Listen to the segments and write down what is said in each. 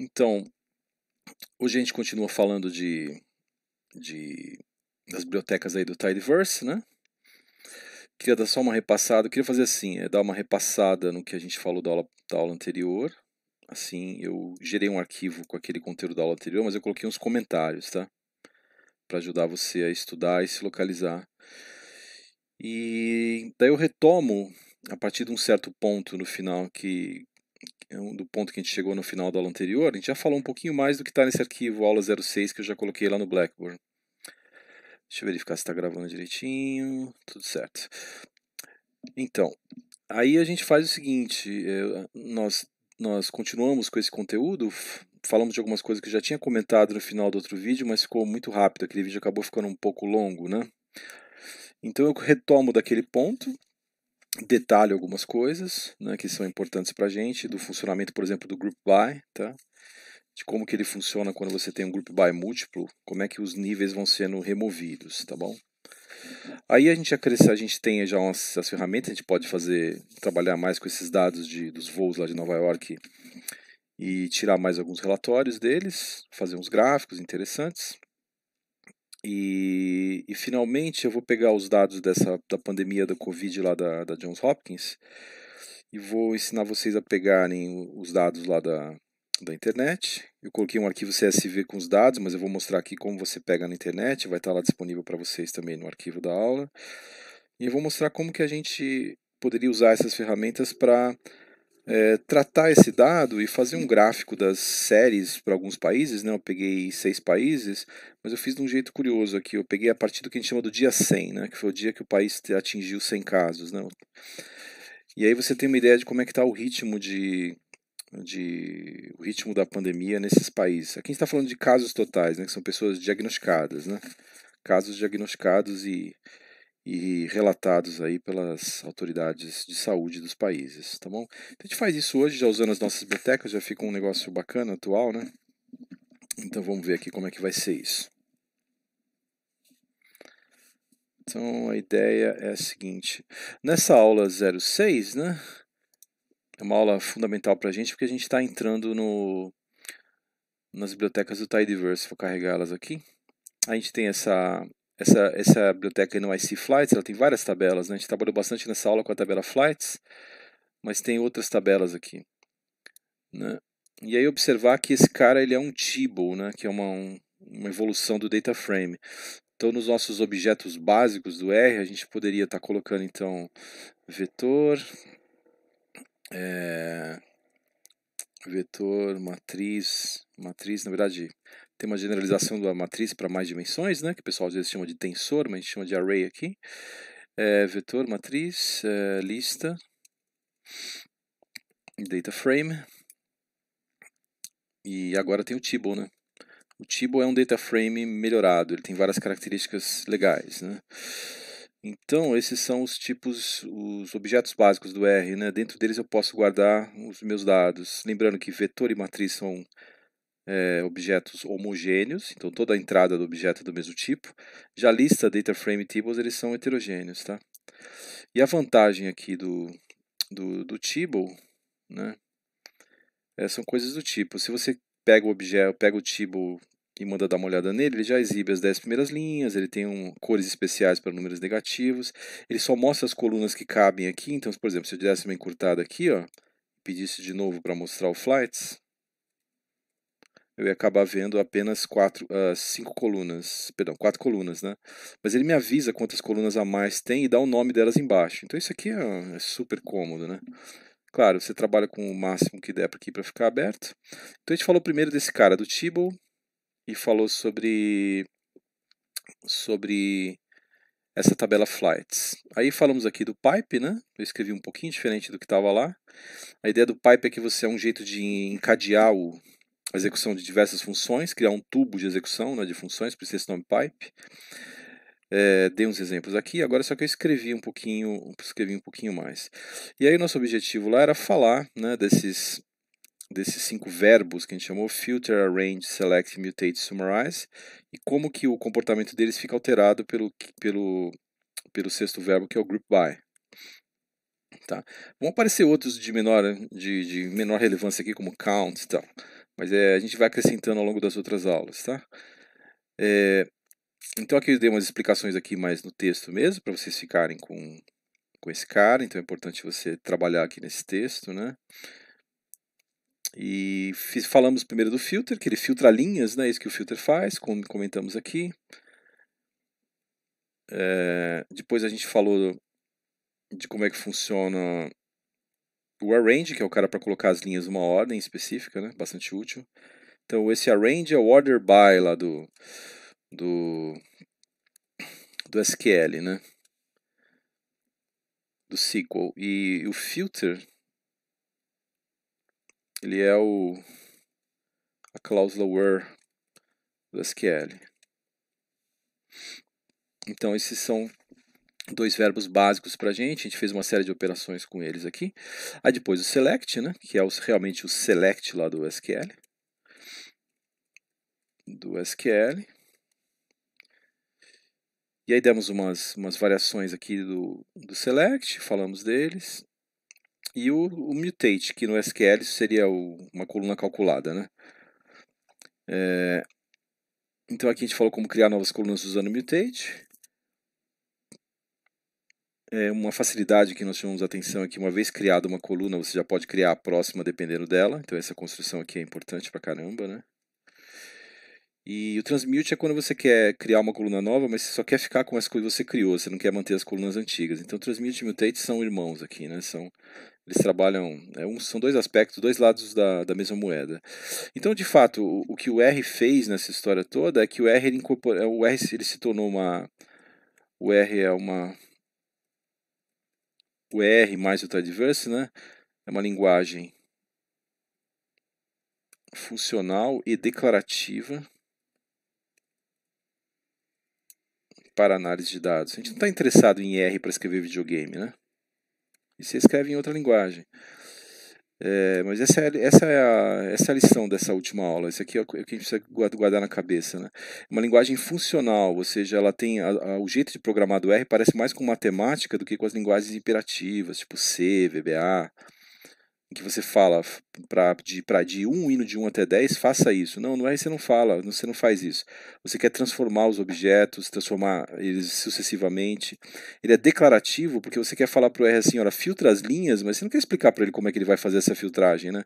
Então, hoje a gente continua falando de, de das bibliotecas aí do Tidyverse, né? Queria dar só uma repassada, queria fazer assim, é dar uma repassada no que a gente falou da aula, da aula anterior. Assim, eu gerei um arquivo com aquele conteúdo da aula anterior, mas eu coloquei uns comentários, tá? Para ajudar você a estudar e se localizar. E daí eu retomo a partir de um certo ponto no final que, é do ponto que a gente chegou no final da aula anterior, a gente já falou um pouquinho mais do que está nesse arquivo aula 06 que eu já coloquei lá no Blackboard. Deixa eu verificar se está gravando direitinho, tudo certo. Então, aí a gente faz o seguinte, é, nós, nós continuamos com esse conteúdo, falamos de algumas coisas que eu já tinha comentado no final do outro vídeo, mas ficou muito rápido, aquele vídeo acabou ficando um pouco longo, né? Então eu retomo daquele ponto detalhe algumas coisas né, que são importantes para a gente, do funcionamento, por exemplo, do group by, tá? de como que ele funciona quando você tem um group by múltiplo, como é que os níveis vão sendo removidos, tá bom? Aí a gente acresce, a gente tem já umas, as ferramentas, a gente pode fazer trabalhar mais com esses dados de, dos voos lá de Nova York e tirar mais alguns relatórios deles, fazer uns gráficos interessantes. E, e, finalmente eu vou pegar os dados dessa da pandemia da Covid lá da, da Johns Hopkins e vou ensinar vocês a pegarem os dados lá da, da internet. Eu coloquei um arquivo CSV com os dados, mas eu vou mostrar aqui como você pega na internet, vai estar lá disponível para vocês também no arquivo da aula. E eu vou mostrar como que a gente poderia usar essas ferramentas para é, tratar esse dado e fazer um gráfico das séries para alguns países, né? Eu peguei seis países, mas eu fiz de um jeito curioso aqui. Eu peguei a partir do que a gente chama do dia 100, né? Que foi o dia que o país atingiu 100 casos, né? E aí você tem uma ideia de como é que está o ritmo de, de o ritmo da pandemia nesses países. Aqui a gente está falando de casos totais, né? Que são pessoas diagnosticadas, né? Casos diagnosticados e e relatados aí pelas autoridades de saúde dos países, tá bom? Então, a gente faz isso hoje, já usando as nossas bibliotecas, já fica um negócio bacana, atual, né? Então vamos ver aqui como é que vai ser isso. Então a ideia é a seguinte, nessa aula 06, né? É uma aula fundamental para a gente porque a gente está entrando no, nas bibliotecas do Tidyverse, vou carregá-las aqui. A gente tem essa essa, essa biblioteca no IC é Flights, ela tem várias tabelas, né? A gente trabalhou bastante nessa aula com a tabela Flights, mas tem outras tabelas aqui, né? E aí observar que esse cara, ele é um table, né? Que é uma, um, uma evolução do data frame. Então, nos nossos objetos básicos do R, a gente poderia estar tá colocando, então, vetor, é, vetor, matriz, matriz, na verdade, tem uma generalização da matriz para mais dimensões, né? Que o pessoal às vezes chama de tensor, mas a gente chama de array aqui. É, vetor, matriz, é, lista, data frame. E agora tem o Tibo, né? O Tibo é um data frame melhorado, ele tem várias características legais, né? Então, esses são os tipos, os objetos básicos do R, né? Dentro deles eu posso guardar os meus dados. Lembrando que vetor e matriz são é, objetos homogêneos, então toda a entrada do objeto é do mesmo tipo. Já a lista data frame tables eles são heterogêneos, tá? E a vantagem aqui do, do, do table, né? É, são coisas do tipo. Se você pega o objeto, pega o table e manda dar uma olhada nele, ele já exibe as 10 primeiras linhas, ele tem um, cores especiais para números negativos, ele só mostra as colunas que cabem aqui, então, por exemplo, se eu desse uma encurtada aqui, ó, pedisse de novo para mostrar o flights, eu ia acabar vendo apenas quatro, uh, cinco colunas, perdão, quatro colunas, né? Mas ele me avisa quantas colunas a mais tem e dá o nome delas embaixo. Então isso aqui é, é super cômodo, né? Claro, você trabalha com o máximo que der aqui para ficar aberto. Então a gente falou primeiro desse cara, do Tibble, e falou sobre sobre essa tabela flights. Aí falamos aqui do pipe, né? Eu escrevi um pouquinho diferente do que estava lá. A ideia do pipe é que você é um jeito de encadear o, a execução de diversas funções, criar um tubo de execução né, de funções, precisa esse nome pipe. É, dei uns exemplos aqui, agora só que eu escrevi um pouquinho, escrevi um pouquinho mais. E aí nosso objetivo lá era falar né, desses, desses cinco verbos que a gente chamou filter, arrange, select, mutate, summarize e como que o comportamento deles fica alterado pelo, pelo, pelo sexto verbo que é o group by. Tá. Vão aparecer outros de menor, de, de menor relevância aqui, como count e tal. Mas é, a gente vai acrescentando ao longo das outras aulas, tá? É, então aqui eu dei umas explicações aqui mais no texto mesmo, para vocês ficarem com, com esse cara. Então é importante você trabalhar aqui nesse texto, né? E fiz, falamos primeiro do filter, que ele filtra linhas, né? É isso que o filter faz, como comentamos aqui. É, depois a gente falou de como é que funciona o arrange, que é o cara para colocar as linhas numa ordem específica, né? Bastante útil. Então esse arrange é o order by lá do do do SQL, né? Do SQL e, o filter ele é o a cláusula where do SQL. Então esses são dois verbos básicos para a gente, a gente fez uma série de operações com eles aqui. Aí depois o select, né, que é realmente o select lá do SQL. Do SQL. E aí demos umas, umas variações aqui do, do select, falamos deles. E o, o mutate, que no SQL seria o, uma coluna calculada, né? É, então aqui a gente falou como criar novas colunas usando mutate é uma facilidade que nós chamamos atenção é que uma vez criada uma coluna, você já pode criar a próxima dependendo dela. Então essa construção aqui é importante pra caramba, né? E o transmute é quando você quer criar uma coluna nova, mas você só quer ficar com as coisas que você criou, você não quer manter as colunas antigas. Então transmute e mutate são irmãos aqui, né? São eles trabalham, é, um, são dois aspectos, dois lados da, da mesma moeda. Então, de fato, o, o que o R fez nessa história toda é que o R ele incorpora, o R ele se tornou uma o R é uma o R mais o Tidyverse, né? É uma linguagem funcional e declarativa para análise de dados. A gente não está interessado em R para escrever videogame, né? E você escreve em outra linguagem. É, mas essa é, essa, é a, essa é a lição dessa última aula. Isso aqui é o que é a gente precisa guardar na cabeça. Né? Uma linguagem funcional, ou seja, ela tem a, a, o jeito de programar do R parece mais com matemática do que com as linguagens imperativas, tipo C, VBA que você fala para de, pra, de um hino de 1 até 10, faça isso. Não, no R é, você não fala, você não faz isso. Você quer transformar os objetos, transformar eles sucessivamente. Ele é declarativo porque você quer falar para o R assim, olha, filtra as linhas, mas você não quer explicar para ele como é que ele vai fazer essa filtragem, né?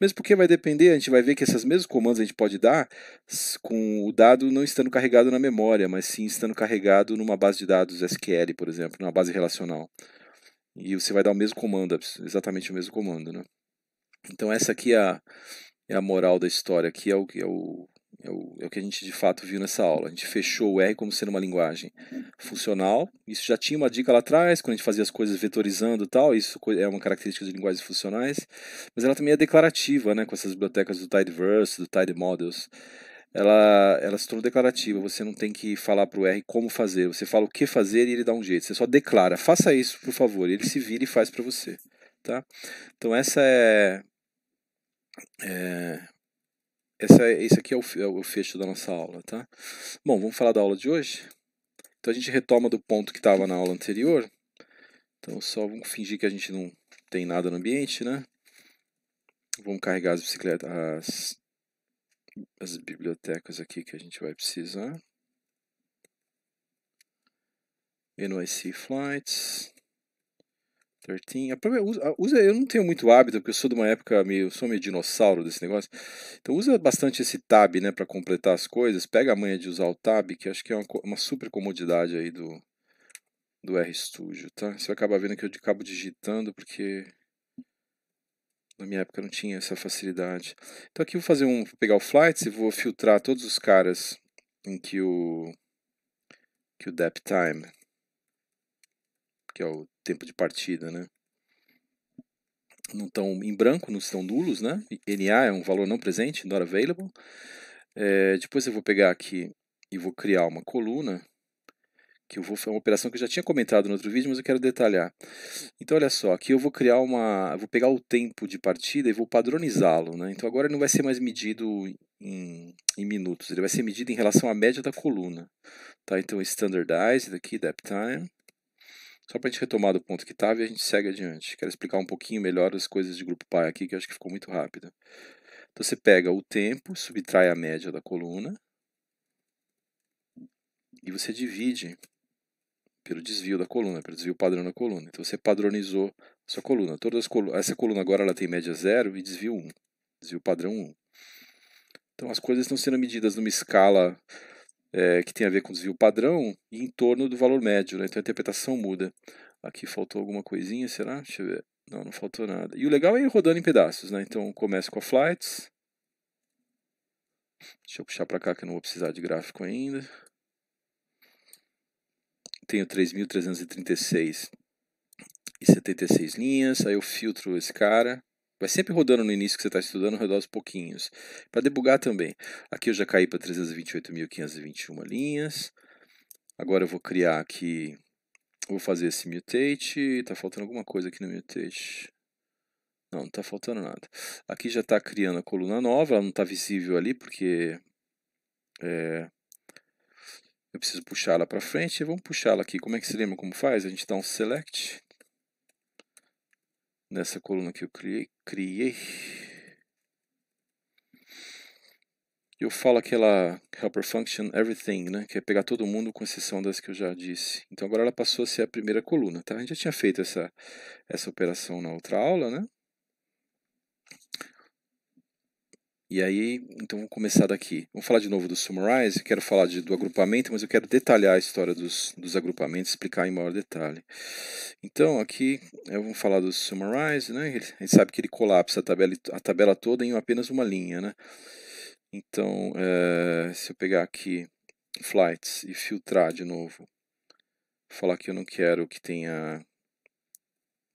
Mesmo porque vai depender, a gente vai ver que esses mesmos comandos a gente pode dar com o dado não estando carregado na memória, mas sim estando carregado numa base de dados SQL, por exemplo, numa base relacional e você vai dar o mesmo comando, exatamente o mesmo comando, né? Então essa aqui é a, é a moral da história, aqui é o, é, o, é, o, é o que a gente de fato viu nessa aula. A gente fechou o R como sendo uma linguagem funcional. Isso já tinha uma dica lá atrás, quando a gente fazia as coisas vetorizando e tal, isso é uma característica de linguagens funcionais, mas ela também é declarativa, né, com essas bibliotecas do Tidyverse, do Tidy Models ela, ela se tornou declarativa. Você não tem que falar para o R como fazer. Você fala o que fazer e ele dá um jeito. Você só declara, faça isso, por favor. Ele se vira e faz para você. Tá? Então, essa é, é essa, é, esse aqui é o, é o, fecho da nossa aula, tá? Bom, vamos falar da aula de hoje? Então, a gente retoma do ponto que estava na aula anterior. Então, só vamos fingir que a gente não tem nada no ambiente, né? Vamos carregar as bicicletas, as as bibliotecas aqui que a gente vai precisar. NYC Flights. 13. Usa, eu não tenho muito hábito, porque eu sou de uma época meio. sou meio dinossauro desse negócio. Então usa bastante esse tab, né, para completar as coisas. Pega a manha de usar o tab, que acho que é uma, uma super comodidade aí do, do RStudio, tá? Você acaba vendo que eu acabo digitando, porque na minha época não tinha essa facilidade. Então aqui vou fazer um, vou pegar o flights e vou filtrar todos os caras em que o que o depth time, que é o tempo de partida, né? Não estão em branco, não estão nulos, né? NA é um valor não presente, not available. É, depois eu vou pegar aqui e vou criar uma coluna que eu vou fazer uma operação que eu já tinha comentado no outro vídeo, mas eu quero detalhar. Então olha só, aqui eu vou criar uma, vou pegar o tempo de partida e vou padronizá-lo, né? Então agora ele não vai ser mais medido em, em, minutos, ele vai ser medido em relação à média da coluna, tá? Então standardized aqui, depth time. Só para a gente retomar do ponto que estava e a gente segue adiante. Quero explicar um pouquinho melhor as coisas de grupo pai aqui, que eu acho que ficou muito rápido. Então você pega o tempo, subtrai a média da coluna e você divide pelo desvio da coluna, pelo desvio padrão da coluna. Então você padronizou sua coluna. Todas colu essa coluna agora ela tem média 0 e desvio 1, um, desvio padrão 1. Um. Então as coisas estão sendo medidas numa escala é, que tem a ver com desvio padrão e em torno do valor médio. Né? Então a interpretação muda. Aqui faltou alguma coisinha, será? Deixa eu ver. Não, não faltou nada. E o legal é ir rodando em pedaços, né? Então começa com a flights. Deixa eu puxar para cá que eu não vou precisar de gráfico ainda tenho 3.336 e 76 linhas, aí eu filtro esse cara. Vai sempre rodando no início que você está estudando, rodar os pouquinhos. Para debugar também. Aqui eu já caí para 328.521 linhas. Agora eu vou criar aqui. Vou fazer esse mutate. Está faltando alguma coisa aqui no mutate. Não, não está faltando nada. Aqui já está criando a coluna nova. Ela não está visível ali porque é, eu preciso puxá-la para frente. Vamos puxá-la aqui. Como é que se lembra como faz? A gente dá um select nessa coluna que eu criei. Eu falo aquela helper function everything, né? Que é pegar todo mundo com exceção das que eu já disse. Então agora ela passou a ser a primeira coluna, tá? A gente já tinha feito essa, essa operação na outra aula, né? E aí, então vamos começar daqui. Vamos falar de novo do summarize, quero falar de, do agrupamento, mas eu quero detalhar a história dos, dos agrupamentos, explicar em maior detalhe. Então, aqui eu é, vou falar do summarize, né? Ele, a gente sabe que ele colapsa a tabela, a tabela toda em apenas uma linha, né? Então, é, se eu pegar aqui flights e filtrar de novo, falar que eu não quero que tenha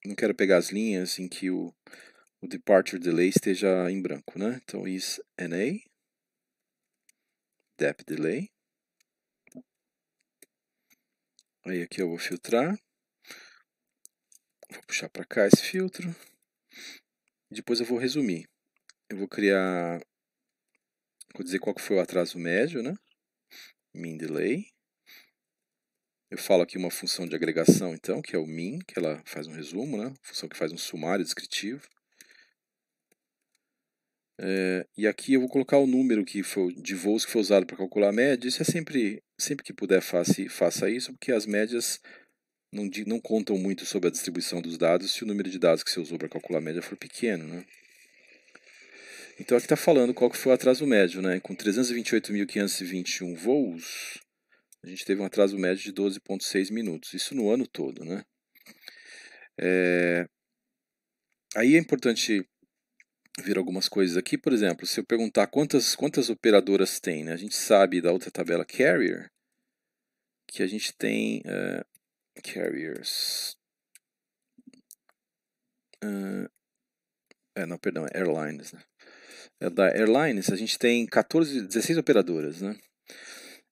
não quero pegar as linhas em que o o departure delay esteja em branco, né? Então, is NA, dep delay. Aí aqui eu vou filtrar. Vou puxar para cá esse filtro. Depois eu vou resumir. Eu vou criar, vou dizer qual que foi o atraso médio, né? Min delay. Eu falo aqui uma função de agregação, então, que é o min, que ela faz um resumo, né? Função que faz um sumário descritivo. É, e aqui eu vou colocar o número que foi, de voos que foi usado para calcular a média. Isso é sempre, sempre que puder, faça, faça isso, porque as médias não, não contam muito sobre a distribuição dos dados se o número de dados que você usou para calcular a média for pequeno. Né? Então aqui está falando qual que foi o atraso médio. Né? Com 328.521 voos, a gente teve um atraso médio de 12,6 minutos. Isso no ano todo. Né? É... Aí é importante ver algumas coisas aqui. Por exemplo, se eu perguntar quantas, quantas operadoras tem, né? a gente sabe da outra tabela carrier que a gente tem uh, carriers. Uh, é, não, perdão, é airlines. Né? É da airlines a gente tem 14, 16 operadoras. Né?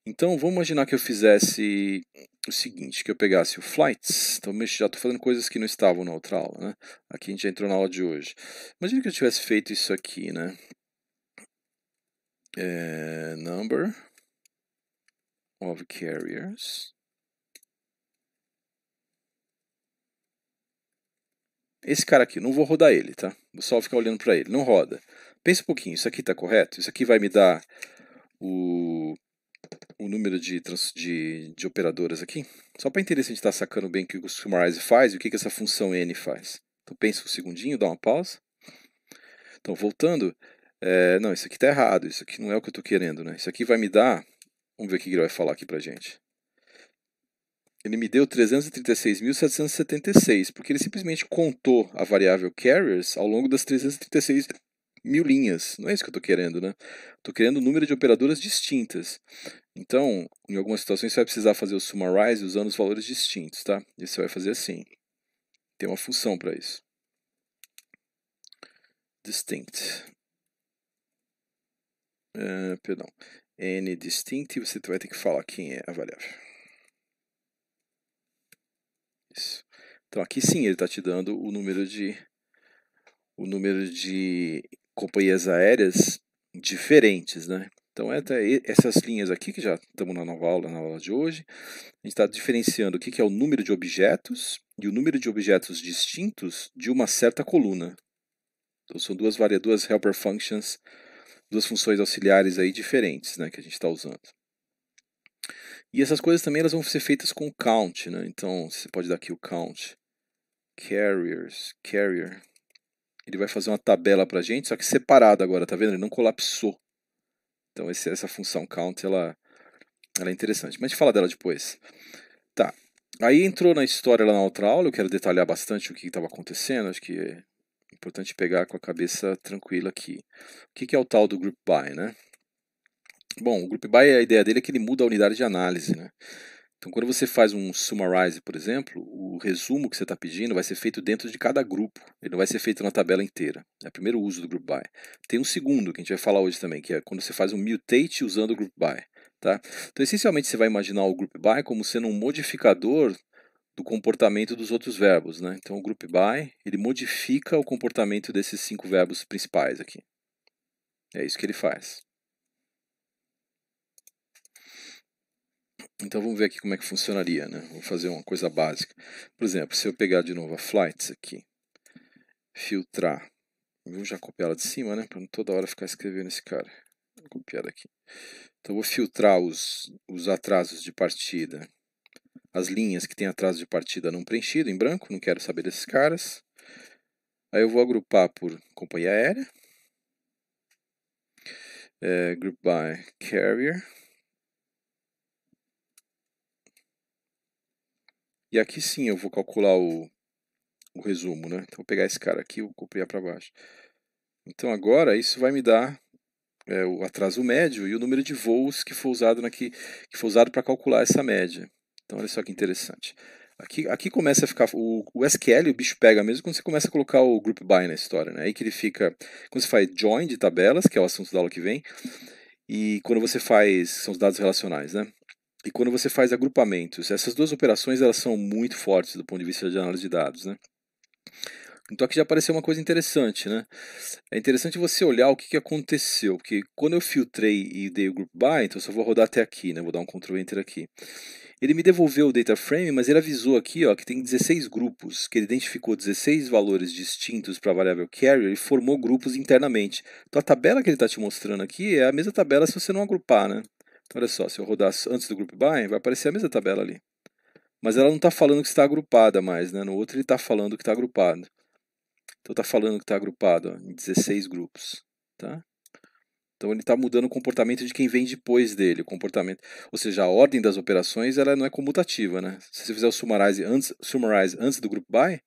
Então vamos imaginar que eu fizesse o seguinte, que eu pegasse o flights, então já estou fazendo coisas que não estavam na outra aula, né? Aqui a gente já entrou na aula de hoje. Imagina que eu tivesse feito isso aqui, né? É, number of carriers. Esse cara aqui, não vou rodar ele, tá? Vou só ficar olhando para ele, não roda. Pensa um pouquinho, isso aqui está correto? Isso aqui vai me dar o o número de, trans, de, de operadoras aqui, só para entender se a gente está sacando bem o que o summarize faz e o que, que essa função n faz. Então pensa um segundinho, dá uma pausa. Então voltando, é, não, isso aqui está errado, isso aqui não é o que eu estou querendo, né? Isso aqui vai me dar, vamos ver o que ele vai falar aqui para gente. Ele me deu 336.776, porque ele simplesmente contou a variável carriers ao longo das 336 mil linhas. Não é isso que eu estou querendo, né? Estou querendo um número de operadoras distintas. Então, em algumas situações, você vai precisar fazer o summarize usando os valores distintos, tá? E você vai fazer assim. Tem uma função para isso. Distinct. Uh, perdão. N distinct e você vai ter que falar quem é a variável. Isso. Então aqui sim ele está te dando o número de o número de companhias aéreas diferentes, né? Então, é essas linhas aqui, que já estamos na nova aula, na aula de hoje, a gente está diferenciando o que, é o número de objetos e o número de objetos distintos de uma certa coluna. Então, são duas, duas helper functions, duas funções auxiliares aí diferentes né, que a gente está usando. E essas coisas também elas vão ser feitas com count, né? Então, você pode dar aqui o count. Carriers, carrier. Ele vai fazer uma tabela para a gente, só que separada agora, tá vendo? Ele não colapsou. Então esse, essa função count ela, ela é interessante. Mas a gente fala dela depois. Tá. Aí entrou na história lá na outra aula, eu quero detalhar bastante o que estava acontecendo, acho que é importante pegar com a cabeça tranquila aqui. O que, que é o tal do group by, né? Bom, o group by, a ideia dele é que ele muda a unidade de análise, né? Então, quando você faz um summarize, por exemplo, o resumo que você está pedindo vai ser feito dentro de cada grupo. Ele não vai ser feito na tabela inteira. É o primeiro uso do group by. Tem um segundo que a gente vai falar hoje também, que é quando você faz um mutate usando o group by. Tá? Então, essencialmente, você vai imaginar o group by como sendo um modificador do comportamento dos outros verbos. Né? Então, o group by ele modifica o comportamento desses cinco verbos principais aqui. É isso que ele faz. Então vamos ver aqui como é que funcionaria, né? Vou fazer uma coisa básica. Por exemplo, se eu pegar de novo a flights aqui, filtrar, vou já copiar ela de cima, né? Para não toda hora ficar escrevendo esse cara. Vou copiar aqui. Então vou filtrar os, os atrasos de partida, as linhas que têm atraso de partida não preenchido em branco, não quero saber desses caras. Aí eu vou agrupar por companhia aérea, é, group by carrier E aqui sim eu vou calcular o, o resumo, né? Então vou pegar esse cara aqui e vou copiar para baixo. Então agora isso vai me dar é, o atraso médio e o número de voos que foi usado que foi usado para calcular essa média. Então olha só que interessante. Aqui, aqui começa a ficar. O, o, SQL, o bicho pega mesmo quando você começa a colocar o group by na história. Né? Aí que ele fica. Quando você faz join de tabelas, que é o assunto da aula que vem, e quando você faz. São os dados relacionais, né? e quando você faz agrupamentos. Essas duas operações elas são muito fortes do ponto de vista de análise de dados, né? Então aqui já apareceu uma coisa interessante, né? É interessante você olhar o que, que aconteceu, porque quando eu filtrei e dei o group by, então eu só vou rodar até aqui, né? Vou dar um Ctrl Enter aqui. Ele me devolveu o data frame, mas ele avisou aqui, ó, que tem 16 grupos, que ele identificou 16 valores distintos para a variável carrier e formou grupos internamente. Então a tabela que ele está te mostrando aqui é a mesma tabela se você não agrupar, né? Então, olha só, se eu rodar antes do group by, vai aparecer a mesma tabela ali. Mas ela não está falando que está agrupada mais, né? No outro ele está falando que está agrupado. Então está falando que está agrupado ó, em 16 grupos, tá? Então ele está mudando o comportamento de quem vem depois dele, o comportamento, ou seja, a ordem das operações ela não é comutativa, né? Se você fizer o summarize antes, summarize antes do group by,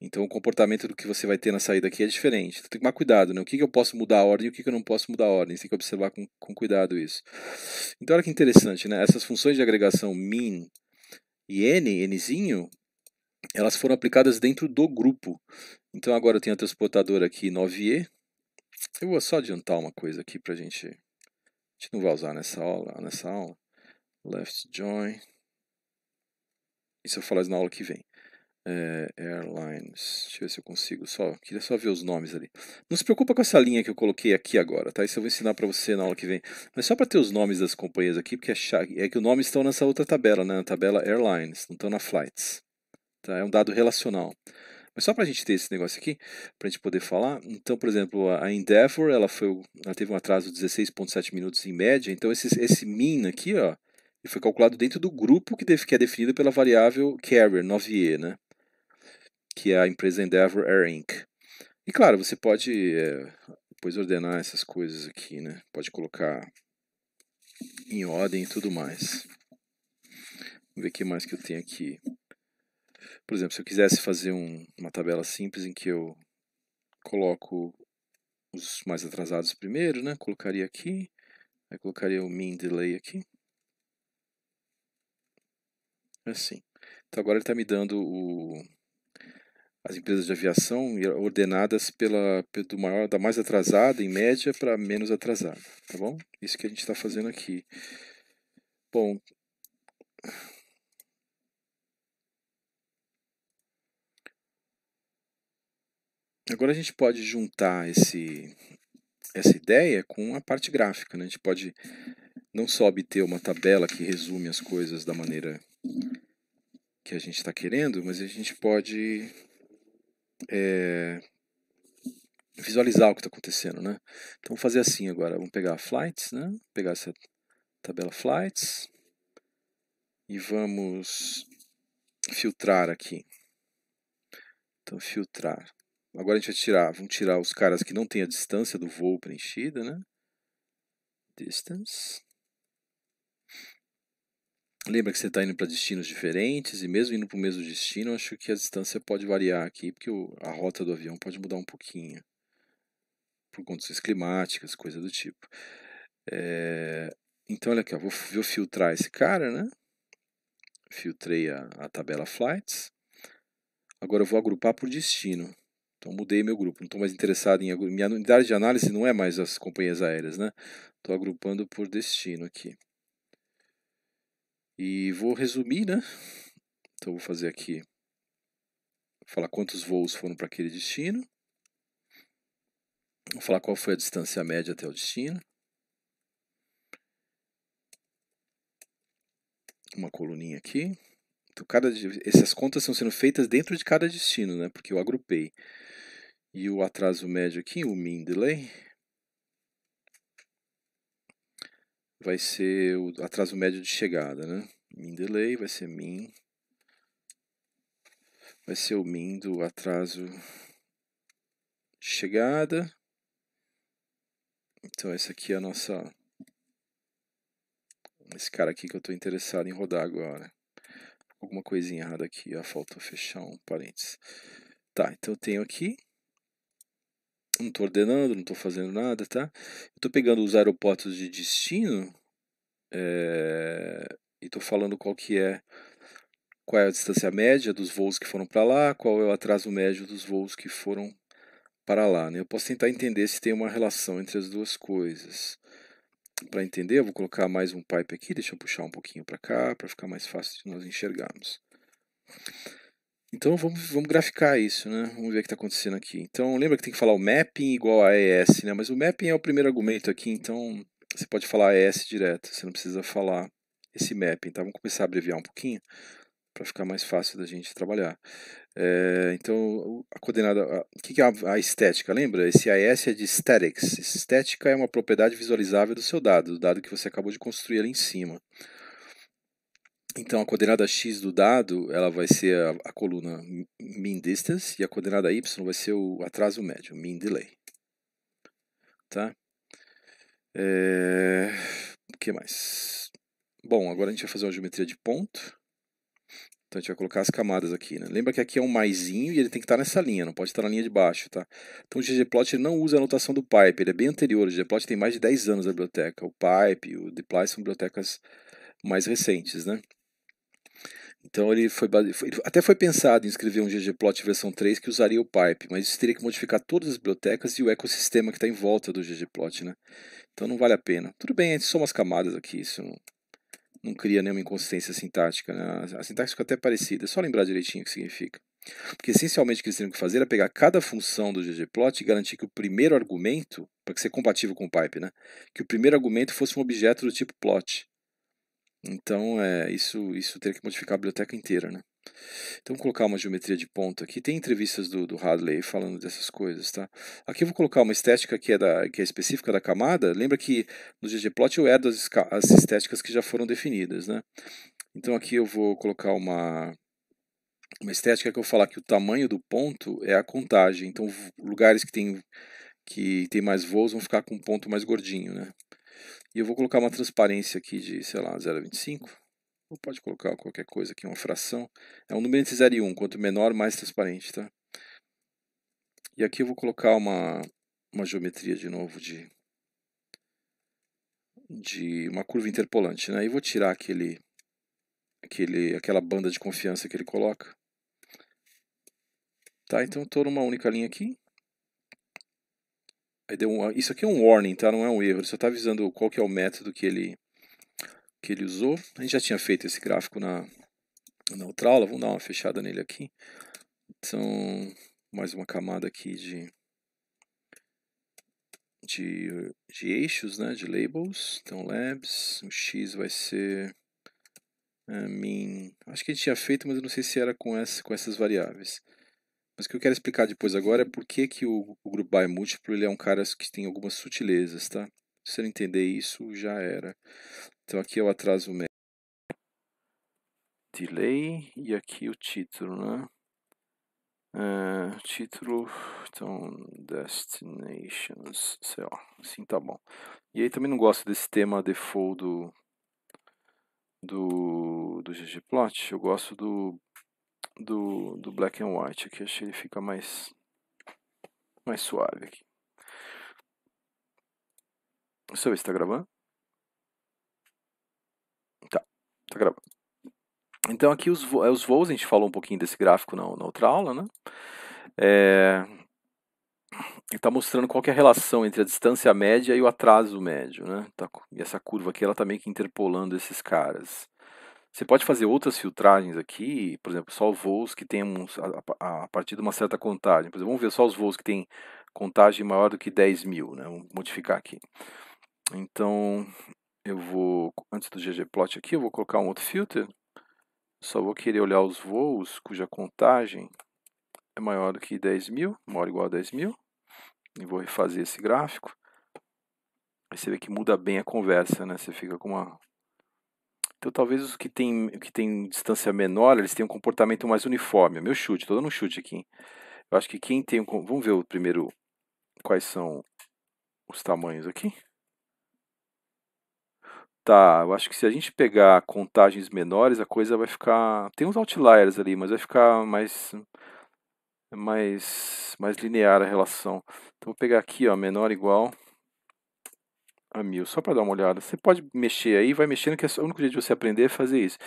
então o comportamento do que você vai ter na saída aqui é diferente. Então, tem que tomar cuidado, né? O que, que eu posso mudar a ordem e o que, que eu não posso mudar a ordem. Você tem que observar com, com cuidado isso. Então olha que interessante, né? Essas funções de agregação min e n, nzinho, elas foram aplicadas dentro do grupo. Então agora eu tenho a transportadora aqui 9e. Eu vou só adiantar uma coisa aqui pra gente... A gente não vai usar nessa aula, nessa aula. Left join. Isso eu falo na aula que vem é, Airlines. Deixa eu ver se eu consigo só. Queria só ver os nomes ali. Não se preocupa com essa linha que eu coloquei aqui agora, tá? Isso eu vou ensinar para você na aula que vem. Mas só para ter os nomes das companhias aqui, porque é, é que os nomes estão nessa outra tabela, né? Na tabela Airlines, não estão na Flights. Tá? É um dado relacional. Mas só para a gente ter esse negócio aqui, para a gente poder falar. Então, por exemplo, a Endeavor, ela, foi, ela teve um atraso de 16,7 minutos em média. Então, esse, esse min aqui, ó, ele foi calculado dentro do grupo que, que é definido pela variável carrier, 9e, né? que é a empresa Endeavor Air Inc. E claro, você pode é, depois ordenar essas coisas aqui, né? Pode colocar em ordem e tudo mais. Vamos ver o que mais que eu tenho aqui. Por exemplo, se eu quisesse fazer um, uma tabela simples em que eu coloco os mais atrasados primeiro, né? Colocaria aqui, aí colocaria o min delay aqui. É assim. Então agora ele está me dando o, as empresas de aviação ordenadas pela do maior da mais atrasada em média para menos atrasada, tá bom? Isso que a gente está fazendo aqui. Bom, agora a gente pode juntar esse essa ideia com a parte gráfica, né? A gente pode não só obter uma tabela que resume as coisas da maneira que a gente está querendo, mas a gente pode é, visualizar o que está acontecendo, né? Então, vamos fazer assim agora. Vamos pegar a flights, né? pegar essa tabela flights e vamos filtrar aqui. Então, filtrar. Agora a gente vai tirar, vamos tirar os caras que não têm a distância do voo preenchida, né? Distance. Lembra que você está indo para destinos diferentes e mesmo indo para o mesmo destino, acho que a distância pode variar aqui, porque o, a rota do avião pode mudar um pouquinho por condições climáticas, coisa do tipo. É, então, olha aqui, ó, vou, vou, filtrar esse cara, né? Filtrei a, a tabela flights. Agora eu vou agrupar por destino. Então mudei meu grupo. Não estou mais interessado em minha unidade de análise não é mais as companhias aéreas, né? Estou agrupando por destino aqui. E vou resumir, né? Então vou fazer aqui falar quantos voos foram para aquele destino. Vou falar qual foi a distância média até o destino. Uma coluninha aqui. Então, cada, essas contas estão sendo feitas dentro de cada destino, né? Porque eu agrupei. E o atraso médio aqui, o mean delay, vai ser o atraso médio de chegada, né? Min delay vai ser min. Vai ser o min do atraso de chegada. Então essa aqui é a nossa esse cara aqui que eu estou interessado em rodar agora. Alguma coisinha errada aqui, ó, faltou fechar um parênteses. Tá, então eu tenho aqui não estou ordenando, não estou fazendo nada, tá? Estou pegando os aeroportos de destino é, e estou falando qual que é qual é a distância média dos voos que foram para lá, qual é o atraso médio dos voos que foram para lá. Né? Eu posso tentar entender se tem uma relação entre as duas coisas. Para entender, eu vou colocar mais um pipe aqui, deixa eu puxar um pouquinho para cá, para ficar mais fácil de nós enxergarmos. Então vamos, vamos graficar isso, né? Vamos ver o que está acontecendo aqui. Então lembra que tem que falar o mapping igual a ES, né? Mas o mapping é o primeiro argumento aqui, então você pode falar ES direto, você não precisa falar esse mapping, tá? Vamos começar a abreviar um pouquinho para ficar mais fácil da gente trabalhar. É, então, a coordenada. O que, que é a, a, estética? Lembra? Esse AS é de aesthetics. Estética é uma propriedade visualizável do seu dado, do dado que você acabou de construir ali em cima. Então, a coordenada x do dado ela vai ser a, a, coluna mean distance e a coordenada y vai ser o atraso médio, mean delay. Tá? É... Eh, o que mais? Bom, agora a gente vai fazer uma geometria de ponto. Então, a gente vai colocar as camadas aqui. Né? Lembra que aqui é um maisinho e ele tem que estar nessa linha, não pode estar na linha de baixo. Tá? Então, o ggplot não usa a notação do pipe, ele é bem anterior. O ggplot tem mais de 10 anos na biblioteca. O pipe e o deploy são bibliotecas mais recentes. Né? Então ele foi, foi até foi pensado em escrever um ggplot versão 3 que usaria o pipe, mas isso teria que modificar todas as bibliotecas e o ecossistema que está em volta do ggplot, né? Então não vale a pena. Tudo bem, a gente soma as camadas aqui, isso não, não cria nenhuma inconsistência sintática, né? A sintaxe fica até parecida, é só lembrar direitinho o que significa. Porque essencialmente o que eles teriam que fazer era pegar cada função do ggplot e garantir que o primeiro argumento, para que ser compatível com o pipe, né? Que o primeiro argumento fosse um objeto do tipo plot. Então, é, isso, isso teria que modificar a biblioteca inteira, né? Então, vou colocar uma geometria de ponta aqui. Tem entrevistas do, do Hadley falando dessas coisas, tá? Aqui eu vou colocar uma estética que é, da, que é específica da camada. Lembra que no ggplot eu herdo as, as estéticas que já foram definidas, né? Então, aqui eu vou colocar uma, uma estética que eu vou falar que o tamanho do ponto é a contagem. Então, lugares que tem, que tem mais voos vão ficar com um ponto mais gordinho, né? E eu vou colocar uma transparência aqui de, sei lá, 0,25. Ou pode colocar qualquer coisa aqui, uma fração. É um número entre 0 e 1. Quanto menor, mais transparente, tá? E aqui eu vou colocar uma, uma geometria de novo de, de uma curva interpolante, né? E vou tirar aquele, aquele, aquela banda de confiança que ele coloca. Tá, então estou numa única linha aqui deu um, isso aqui é um warning, tá? Não é um erro. Ele só está avisando qual que é o método que ele, que ele usou. A gente já tinha feito esse gráfico na, na outra aula. Vamos dar uma fechada nele aqui. Então, mais uma camada aqui de, de, de eixos, né? De labels. Então, labs. O X vai ser... I é, mean, acho que a gente tinha feito, mas eu não sei se era com, essa, com essas variáveis. Mas o que eu quero explicar depois agora é por que, que o, o grupo by múltiplo ele é um cara que tem algumas sutilezas, tá? Se você não entender isso, já era. Então aqui eu o atraso Delay e aqui o título, né? Uh, título, então, Destinations, sei lá, assim tá bom. E aí também não gosto desse tema default do, do, do ggplot, eu gosto do do, do black and white aqui. Acho que ele fica mais, mais suave aqui. Deixa eu ver se tá gravando. Tá, tá gravando. Então aqui os, vo é, os voos, a gente falou um pouquinho desse gráfico na, na outra aula, né? É, ele está mostrando qual é a relação entre a distância média e o atraso médio, né? Tá, e essa curva aqui, ela está meio que interpolando esses caras. Você pode fazer outras filtragens aqui, por exemplo, só voos que tem a, a, a, partir de uma certa contagem. Por exemplo, vamos ver só os voos que têm contagem maior do que 10 mil, né? Vamos modificar aqui. Então, eu vou, antes do ggplot aqui, eu vou colocar um outro filter. Só vou querer olhar os voos cuja contagem é maior do que 10 mil, maior ou igual a 10 mil. E vou refazer esse gráfico. Aí você vê que muda bem a conversa, né? Você fica com uma então, talvez os que têm que tem distância menor, eles têm um comportamento mais uniforme. É meu chute, estou dando um chute aqui. Eu acho que quem tem um. Vamos ver o primeiro. Quais são os tamanhos aqui? Tá, eu acho que se a gente pegar contagens menores, a coisa vai ficar. Tem uns outliers ali, mas vai ficar mais. Mais, mais linear a relação. Então, vou pegar aqui, ó, menor igual a mil, só para dar uma olhada. Você pode mexer aí, vai mexendo, que é o único jeito de você aprender é fazer isso.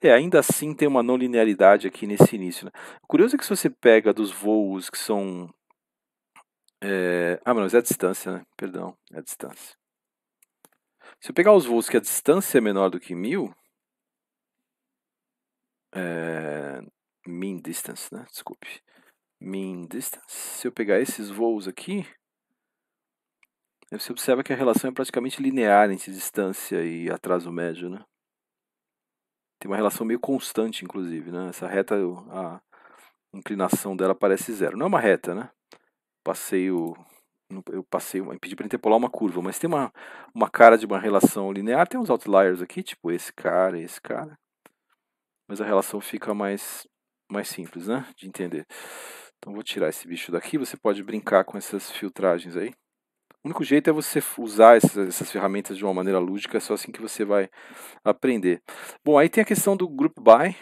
É, ainda assim tem uma não linearidade aqui nesse início. Né? O curioso é que se você pega dos voos que são. É... Ah, mas é a distância, né? Perdão, é a distância. Se eu pegar os voos que a distância é menor do que mil. É... Mean distance, né? Desculpe. Mean distance. Se eu pegar esses voos aqui. Você observa que a relação é praticamente linear entre distância e atraso médio, né? Tem uma relação meio constante, inclusive, né? Essa reta, a inclinação dela parece zero. Não é uma reta, né? eu passei, eu pedi para interpolar uma curva, mas tem uma, uma cara de uma relação linear. Tem uns outliers aqui, tipo esse cara, esse cara. Mas a relação fica mais, mais simples, né? De entender. Então vou tirar esse bicho daqui. Você pode brincar com essas filtragens aí. O único jeito é você usar essas, essas, ferramentas de uma maneira lúdica, é só assim que você vai aprender. Bom, aí tem a questão do group by.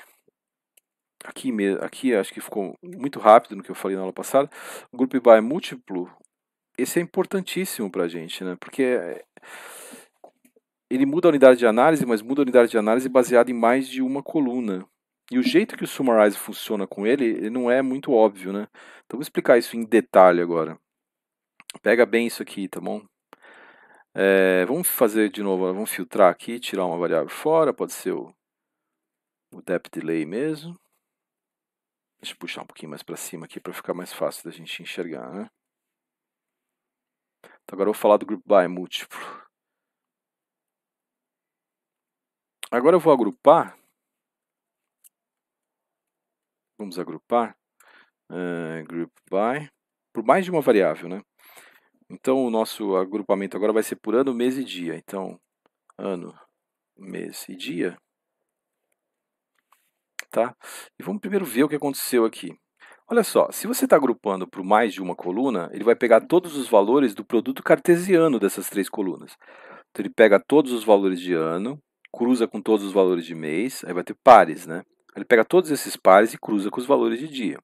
Aqui, aqui acho que ficou muito rápido no que eu falei na aula passada. O group by múltiplo, esse é importantíssimo para a gente, né? Porque é, ele muda a unidade de análise, mas muda a unidade de análise baseada em mais de uma coluna. E o jeito que o Summarize funciona com ele, ele não é muito óbvio, né? Então vou explicar isso em detalhe agora. Pega bem isso aqui, tá bom? É, vamos fazer de novo, vamos filtrar aqui, tirar uma variável fora, pode ser o, o depth delay mesmo. Deixa eu puxar um pouquinho mais para cima aqui para ficar mais fácil da gente enxergar, né? Então agora eu vou falar do group by múltiplo. Agora eu vou agrupar. Vamos agrupar. Uh, group by. Por mais de uma variável, né? Então, o nosso agrupamento agora vai ser por ano, mês e dia. Então, ano, mês e dia. Tá? E vamos primeiro ver o que aconteceu aqui. Olha só, se você está agrupando por mais de uma coluna, ele vai pegar todos os valores do produto cartesiano dessas três colunas. Então, ele pega todos os valores de ano, cruza com todos os valores de mês, aí vai ter pares, né? Ele pega todos esses pares e cruza com os valores de dia.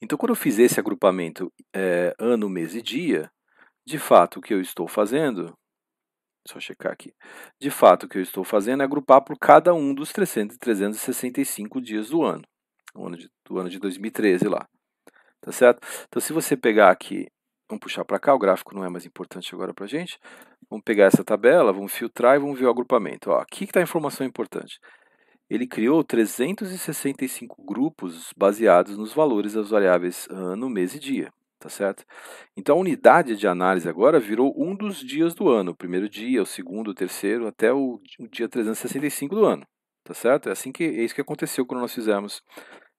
Então, quando eu fiz esse agrupamento é, ano, mês e dia, de fato, o que eu estou fazendo, só checar aqui, de fato, o que eu estou fazendo é agrupar por cada um dos 300, 365 dias do ano, do ano de, do ano de 2013 lá, tá certo? Então, se você pegar aqui, vamos puxar para cá, o gráfico não é mais importante agora para a gente, vamos pegar essa tabela, vamos filtrar e vamos ver o agrupamento. Ó, aqui está a informação importante ele criou 365 grupos baseados nos valores das variáveis ano, mês e dia tá certo? Então a unidade de análise agora virou um dos dias do ano, o primeiro dia, o segundo, o terceiro, até o, o dia 365 do ano, tá certo? É assim que é isso que aconteceu quando nós fizemos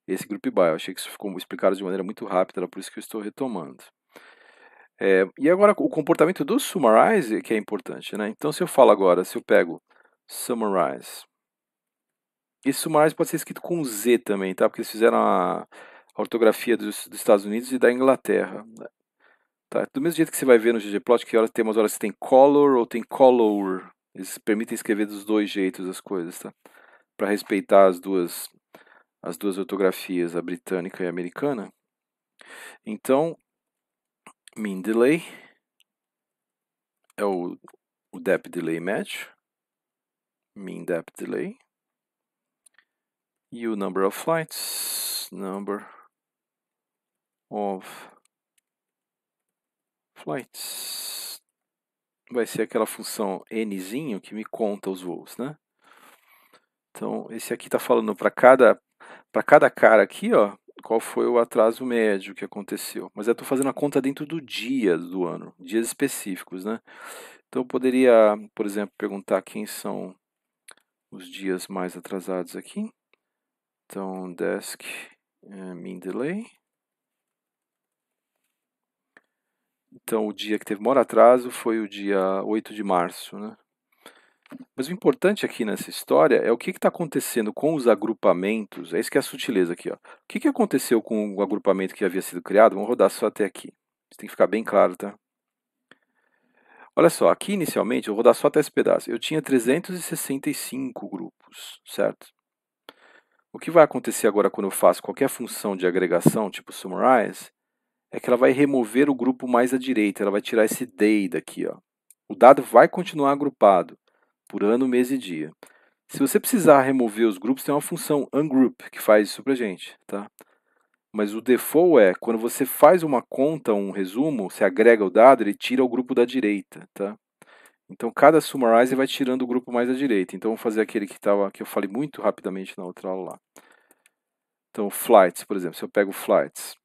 esse group by. Eu achei que isso ficou explicado de maneira muito rápida, era por isso que eu estou retomando. É, e agora o comportamento do summarize que é importante, né? Então se eu falo agora, se eu pego summarize, esse summarize pode ser escrito com Z também, tá? Porque eles fizeram a a ortografia dos, dos Estados Unidos e da Inglaterra. Né? Tá? Do mesmo jeito que você vai ver no ggplot que horas tem umas horas que tem color ou tem color. Eles permitem escrever dos dois jeitos as coisas, tá? Para respeitar as duas as duas ortografias, a britânica e a americana. Então, mean delay é o, o depth delay match, mean depth delay, e o number of flights, number of flights vai ser aquela função nzinho que me conta os voos, né? Então, esse aqui está falando para cada para cada cara aqui, ó, qual foi o atraso médio que aconteceu. Mas eu estou fazendo a conta dentro do dia do ano, dias específicos, né? Então, eu poderia, por exemplo, perguntar quem são os dias mais atrasados aqui. Então, desk eh, mean delay. Então, o dia que teve maior atraso foi o dia 8 de março. Né? Mas o importante aqui nessa história é o que está acontecendo com os agrupamentos. É isso que é a sutileza aqui. Ó. O que, que aconteceu com o agrupamento que havia sido criado? Vamos rodar só até aqui. Isso tem que ficar bem claro, tá? Olha só, aqui inicialmente, eu vou dar só até esse pedaço. Eu tinha 365 grupos, certo? O que vai acontecer agora quando eu faço qualquer função de agregação, tipo summarize, é que ela vai remover o grupo mais à direita, ela vai tirar esse day daqui. Ó. O dado vai continuar agrupado por ano, mês e dia. Se você precisar remover os grupos, tem uma função ungroup que faz isso para gente. Tá? Mas o default é, quando você faz uma conta, um resumo, você agrega o dado, ele tira o grupo da direita. Tá? Então, cada summarize vai tirando o grupo mais à direita. Então, vou fazer aquele que, tava, que eu falei muito rapidamente na outra aula lá. Então, flights, por exemplo. Se eu pego flights,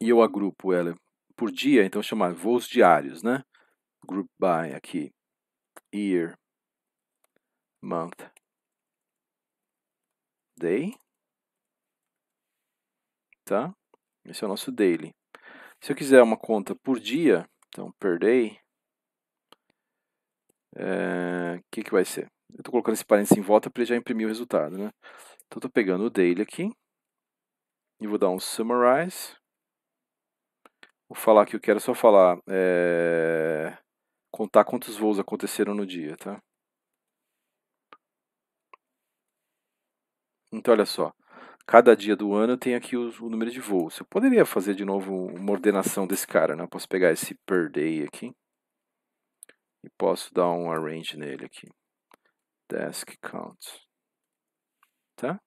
e eu agrupo ela por dia, então chamar voos diários, né? Group by aqui, year, month, day, tá? Esse é o nosso daily. Se eu quiser uma conta por dia, então per day, o eh, é, que, que vai ser? Eu estou colocando esse parênteses em volta para ele já imprimir o resultado, né? Então, estou pegando o daily aqui e vou dar um summarize. Vou falar que eu quero só falar. É... Contar quantos voos aconteceram no dia, tá? Então, olha só. Cada dia do ano tem aqui o, o número de voos. Eu poderia fazer de novo uma ordenação desse cara, né? Eu posso pegar esse per day aqui. E posso dar um arrange nele aqui. Desk count. Tá?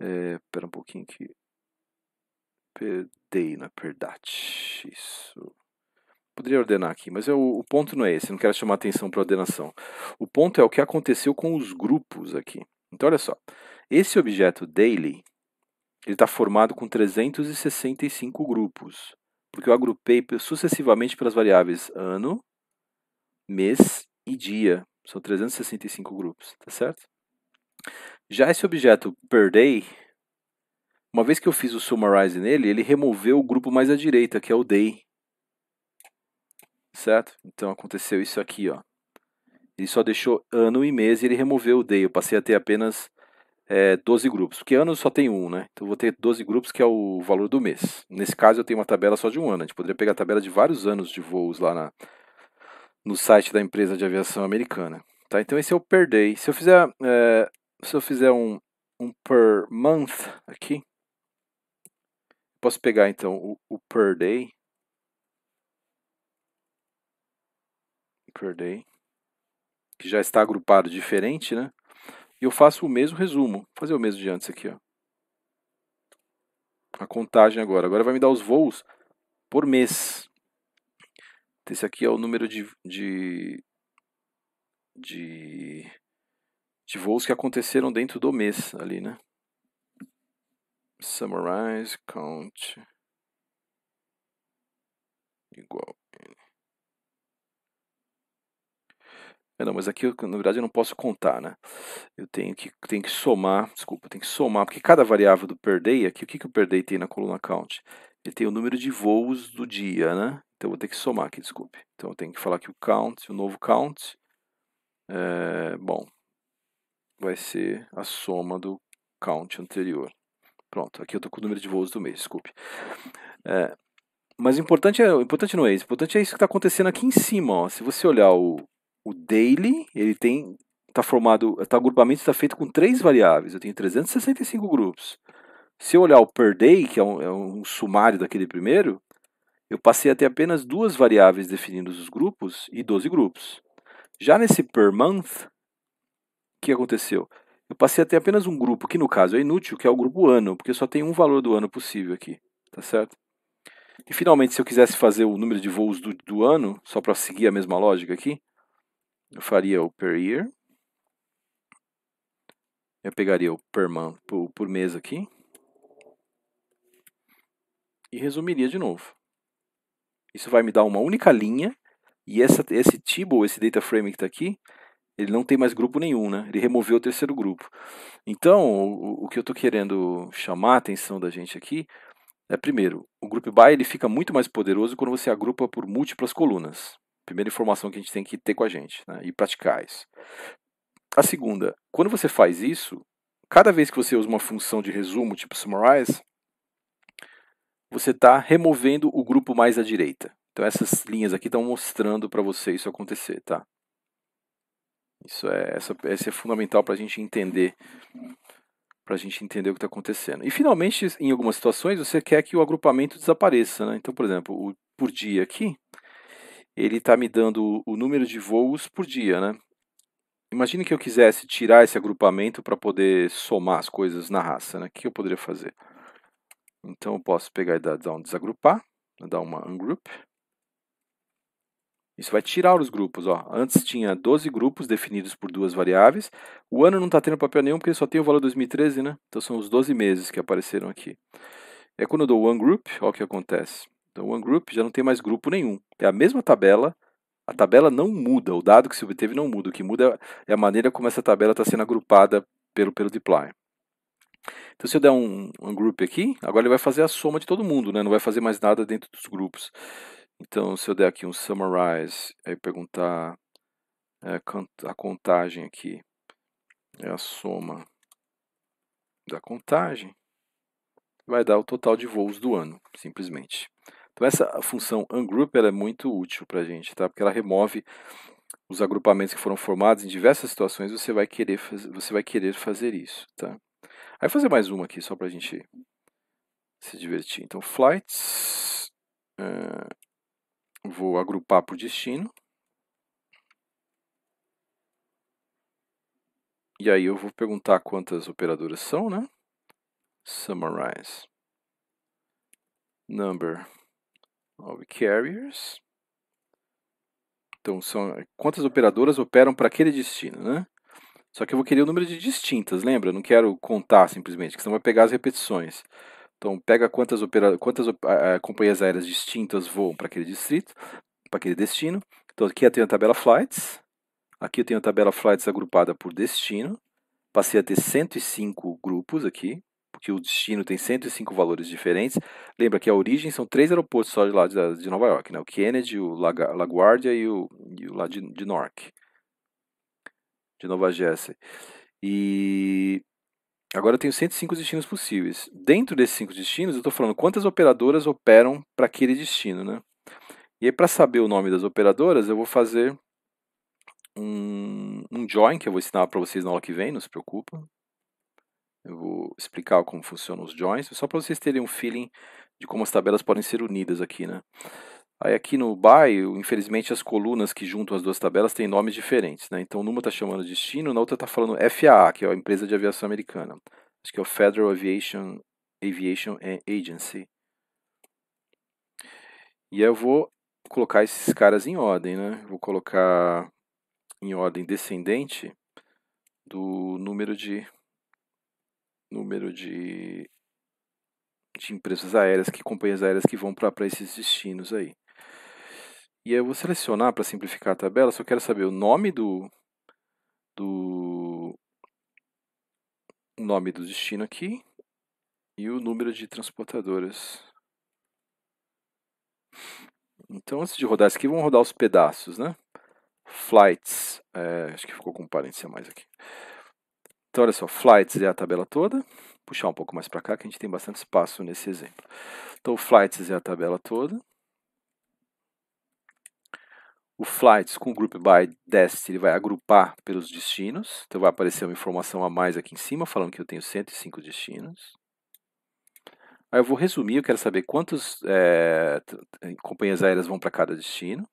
É, eh, pera um pouquinho aqui. Per é Perdat. Isso. Poderia ordenar aqui, mas eu, o ponto não é esse, não quero chamar atenção para a ordenação. O ponto é o que aconteceu com os grupos aqui. Então, olha só. Esse objeto daily ele está formado com 365 grupos, porque eu agrupei sucessivamente pelas variáveis ano, mês e dia. São 365 grupos, tá certo? Já esse objeto per day, uma vez que eu fiz o summarize nele, ele removeu o grupo mais à direita, que é o day. Certo? Então aconteceu isso aqui, ó. Ele só deixou ano e mês e ele removeu o day. Eu passei a ter apenas é, 12 grupos, porque ano só tem um, né? Então vou ter 12 grupos, que é o valor do mês. Nesse caso eu tenho uma tabela só de um ano. A gente poderia pegar a tabela de vários anos de voos lá na, no site da empresa de aviação americana. Tá? Então esse é o per day. Se eu fizer, é, se eu fizer um, um per month aqui, Posso pegar então o, o per day. Per day. Que já está agrupado diferente, né? E eu faço o mesmo resumo. Vou fazer o mesmo de antes aqui, ó. A contagem agora. Agora vai me dar os voos por mês. Esse aqui é o número de, de, de, de voos que aconteceram dentro do mês ali, né? summarize count igual n. É, não, mas aqui na verdade eu não posso contar, né? Eu tenho que, tenho que somar, desculpa, tenho que somar, porque cada variável do per day, aqui o que, que o per day tem na coluna count? Ele tem o número de voos do dia, né? Então eu vou ter que somar aqui, desculpe. Então eu tenho que falar que o count, o novo count, é, bom, vai ser a soma do count anterior. Pronto, aqui eu estou com o número de voos do mês, desculpe. É, mas o importante, é, o importante não é isso, o importante é isso que está acontecendo aqui em cima. Ó. Se você olhar o, o daily, ele tem está formado, tá, o agrupamento está feito com três variáveis. Eu tenho 365 grupos. Se eu olhar o per day, que é um, é um sumário daquele primeiro, eu passei a ter apenas duas variáveis definindo os grupos e 12 grupos. Já nesse per month, o que aconteceu? Eu passei a ter apenas um grupo, que no caso é inútil, que é o grupo ano, porque só tem um valor do ano possível aqui, tá certo? E finalmente, se eu quisesse fazer o número de voos do, do ano, só para seguir a mesma lógica aqui, eu faria o per year. Eu pegaria o per month, por, por mês aqui. E resumiria de novo. Isso vai me dar uma única linha. E essa, esse table, esse data frame que está aqui, ele não tem mais grupo nenhum, né? Ele removeu o terceiro grupo. Então, o, o que eu estou querendo chamar a atenção da gente aqui é, primeiro, o grupo by ele fica muito mais poderoso quando você agrupa por múltiplas colunas. Primeira informação que a gente tem que ter com a gente né? e praticar isso. A segunda, quando você faz isso, cada vez que você usa uma função de resumo, tipo summarize, você está removendo o grupo mais à direita. Então essas linhas aqui estão mostrando para você isso acontecer, tá? Isso é, essa, esse é fundamental para a gente entender para a gente entender o que está acontecendo. E finalmente, em algumas situações, você quer que o agrupamento desapareça. Né? Então, por exemplo, o por dia aqui, ele está me dando o número de voos por dia. Né? Imagine que eu quisesse tirar esse agrupamento para poder somar as coisas na raça. Né? O que eu poderia fazer? Então, eu posso pegar e dar, dar um desagrupar, né? dar uma ungroup. Isso vai tirar os grupos. Ó. Antes tinha 12 grupos definidos por duas variáveis. O ano não está tendo papel nenhum porque só tem o valor 2013, né? Então são os 12 meses que apareceram aqui. É quando eu dou one group, olha o que acontece. Então one group já não tem mais grupo nenhum. É a mesma tabela, a tabela não muda, o dado que se obteve não muda. O que muda é a maneira como essa tabela está sendo agrupada pelo, pelo deploy. Então, se eu der um, um group aqui, agora ele vai fazer a soma de todo mundo, né? não vai fazer mais nada dentro dos grupos. Então, se eu der aqui um summarize, aí perguntar é, a contagem aqui, é a soma da contagem, vai dar o total de voos do ano, simplesmente. Então, essa função ungroup ela é muito útil para a gente, tá? porque ela remove os agrupamentos que foram formados em diversas situações, você vai querer, faz... você vai querer fazer isso. Tá? Aí, fazer mais uma aqui, só para a gente se divertir. Então, flights. Uh Vou agrupar por destino. E aí eu vou perguntar quantas operadoras são, né? Summarize. Number of carriers. Então, são quantas operadoras operam para aquele destino, né? Só que eu vou querer o número de distintas, lembra? Eu não quero contar simplesmente, que senão vai pegar as repetições. Então, pega quantas, opera, quantas uh, companhias aéreas distintas voam para aquele distrito, para aquele destino. Então, aqui eu tenho a tabela flights. Aqui eu tenho a tabela flights agrupada por destino. Passei a ter 105 grupos aqui, porque o destino tem 105 valores diferentes. Lembra que a origem são três aeroportos só de lá de, de Nova York, né? O Kennedy, o LaGuardia e o, e o lá de, de Newark, de Nova Jersey. E Agora eu tenho 105 destinos possíveis. Dentro desses 5 destinos, eu estou falando quantas operadoras operam para aquele destino. Né? E aí, para saber o nome das operadoras, eu vou fazer um, um join, que eu vou ensinar para vocês na aula que vem, não se preocupa. Eu vou explicar como funcionam os joins, só para vocês terem um feeling de como as tabelas podem ser unidas aqui. Né? Aí aqui no baio, infelizmente, as colunas que juntam as duas tabelas têm nomes diferentes. Né? Então, numa está chamando destino, na outra está falando FAA, que é a empresa de aviação americana. Acho que é o Federal Aviation, Aviation Agency. E aí eu vou colocar esses caras em ordem. Né? Vou colocar em ordem descendente do número de número de, de empresas aéreas que companhias aéreas que vão para esses destinos aí. E eu vou selecionar para simplificar a tabela, só quero saber o nome do, do nome do destino aqui e o número de transportadoras. Então, antes de rodar isso aqui, vamos rodar os pedaços, né? Flights, é, acho que ficou com um parênteses a mais aqui. Então, olha só, flights é a tabela toda. Vou puxar um pouco mais para cá, que a gente tem bastante espaço nesse exemplo. Então, flights é a tabela toda. O Flights com o Group By Dest ele vai agrupar pelos destinos. Então vai aparecer uma informação a mais aqui em cima falando que eu tenho 105 destinos. Aí eu vou resumir, eu quero saber quantas é, eh, companhias aéreas vão para cada destino.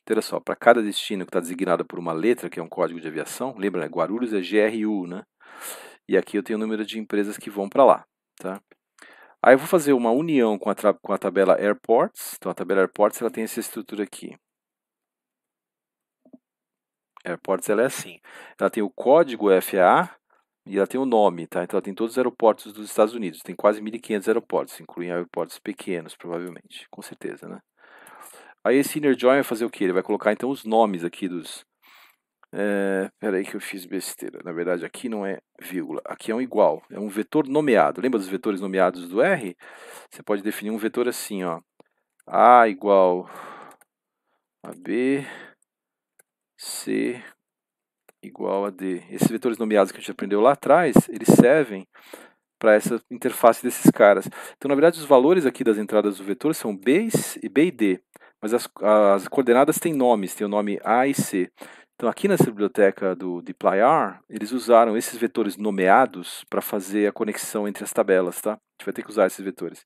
Então, olha só, para cada destino que está designado por uma letra, que é um código de aviação, lembra, né? Guarulhos é GRU, né? E aqui eu tenho o número de empresas que vão para lá, tá? Aí eu vou fazer uma união com a, com a tabela Airports. Então, a tabela Airports ela tem essa estrutura aqui. Airports ela é assim. Ela tem o código FAA e ela tem o nome, tá? Então ela tem todos os aeroportos dos Estados Unidos. Tem quase 1.500 aeroportos, incluindo aeroportos pequenos, provavelmente. Com certeza, né? Aí esse inner join vai fazer o que? Ele vai colocar então os nomes aqui dos... É, peraí que eu fiz besteira. Na verdade aqui não é vírgula, aqui é um igual. É um vetor nomeado. Lembra dos vetores nomeados do R? Você pode definir um vetor assim, ó. A igual a B C igual a D. Esses vetores nomeados que a gente aprendeu lá atrás, eles servem para essa interface desses caras. Então, na verdade, os valores aqui das entradas do vetor são B e, B e D, mas as, as coordenadas têm nomes, tem o nome A e C. Então, aqui nessa biblioteca do DeplyR, eles usaram esses vetores nomeados para fazer a conexão entre as tabelas, tá? A gente vai ter que usar esses vetores.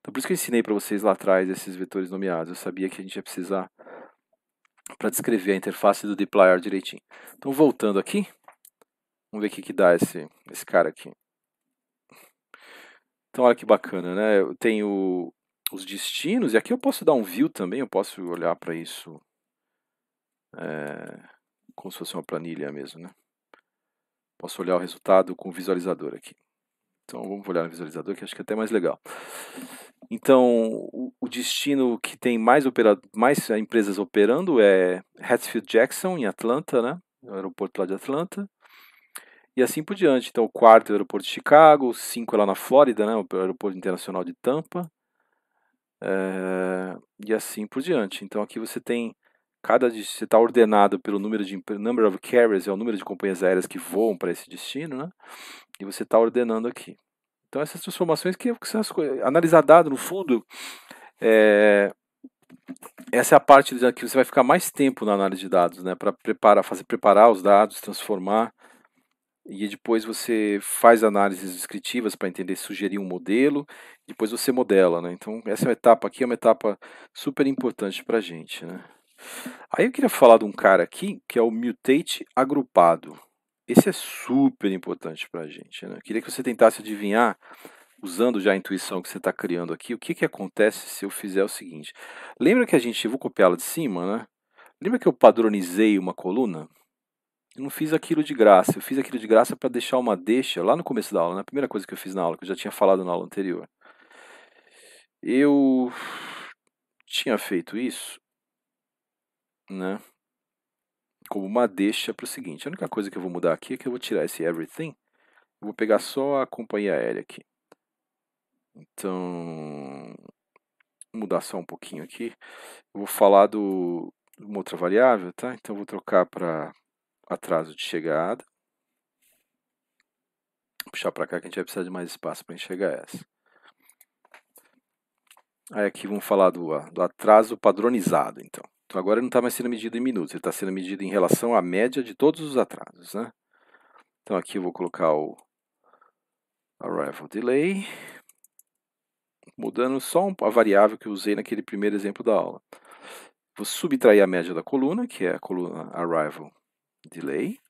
Então, por isso que eu ensinei para vocês lá atrás esses vetores nomeados. Eu sabia que a gente ia precisar para descrever a interface do deployer direitinho. Então, voltando aqui, vamos ver o que, que dá esse, esse cara aqui. Então, olha que bacana, né? Eu tenho os destinos, e aqui eu posso dar um view também, eu posso olhar para isso é, como se fosse uma planilha mesmo, né? Posso olhar o resultado com o visualizador aqui. Então, vamos olhar no visualizador, que acho que é até mais legal. Então, o, o destino que tem mais, opera, mais empresas operando é Hatfield-Jackson, em Atlanta, né? É o aeroporto lá de Atlanta. E assim por diante. Então, o quarto é o aeroporto de Chicago, o cinco é lá na Flórida, né? O aeroporto internacional de Tampa. É, e assim por diante. Então, aqui você tem cada você está ordenado pelo número de number of carriers é o número de companhias aéreas que voam para esse destino, né? E você está ordenando aqui. Então essas transformações que, que são as coisas, analisar dado no fundo, é, essa é a parte que você vai ficar mais tempo na análise de dados, né? Para preparar, fazer preparar os dados, transformar e depois você faz análises descritivas para entender, sugerir um modelo, depois você modela, né? Então essa é etapa aqui é uma etapa super importante para a gente, né? Aí eu queria falar de um cara aqui que é o mutate agrupado. Esse é super importante para a gente. Né? Eu queria que você tentasse adivinhar, usando já a intuição que você está criando aqui, o que, que acontece se eu fizer o seguinte. Lembra que a gente, vou copiar la de cima, né? Lembra que eu padronizei uma coluna? Eu não fiz aquilo de graça. Eu fiz aquilo de graça para deixar uma deixa lá no começo da aula, na né? primeira coisa que eu fiz na aula, que eu já tinha falado na aula anterior. Eu tinha feito isso, né? como uma deixa para o seguinte: a única coisa que eu vou mudar aqui é que eu vou tirar esse everything, eu vou pegar só a companhia aérea aqui. Então, mudar só um pouquinho aqui. Eu vou falar do uma outra variável, tá? Então vou trocar para atraso de chegada. Vou puxar para cá que a gente vai precisar de mais espaço para enxergar essa. Aí aqui vamos falar do, do atraso padronizado, então. Então agora não está mais sendo medido em minutos, ele está sendo medido em relação à média de todos os atrasos. Né? Então aqui eu vou colocar o arrival delay, mudando só a variável que eu usei naquele primeiro exemplo da aula. Vou subtrair a média da coluna, que é a coluna arrival delay,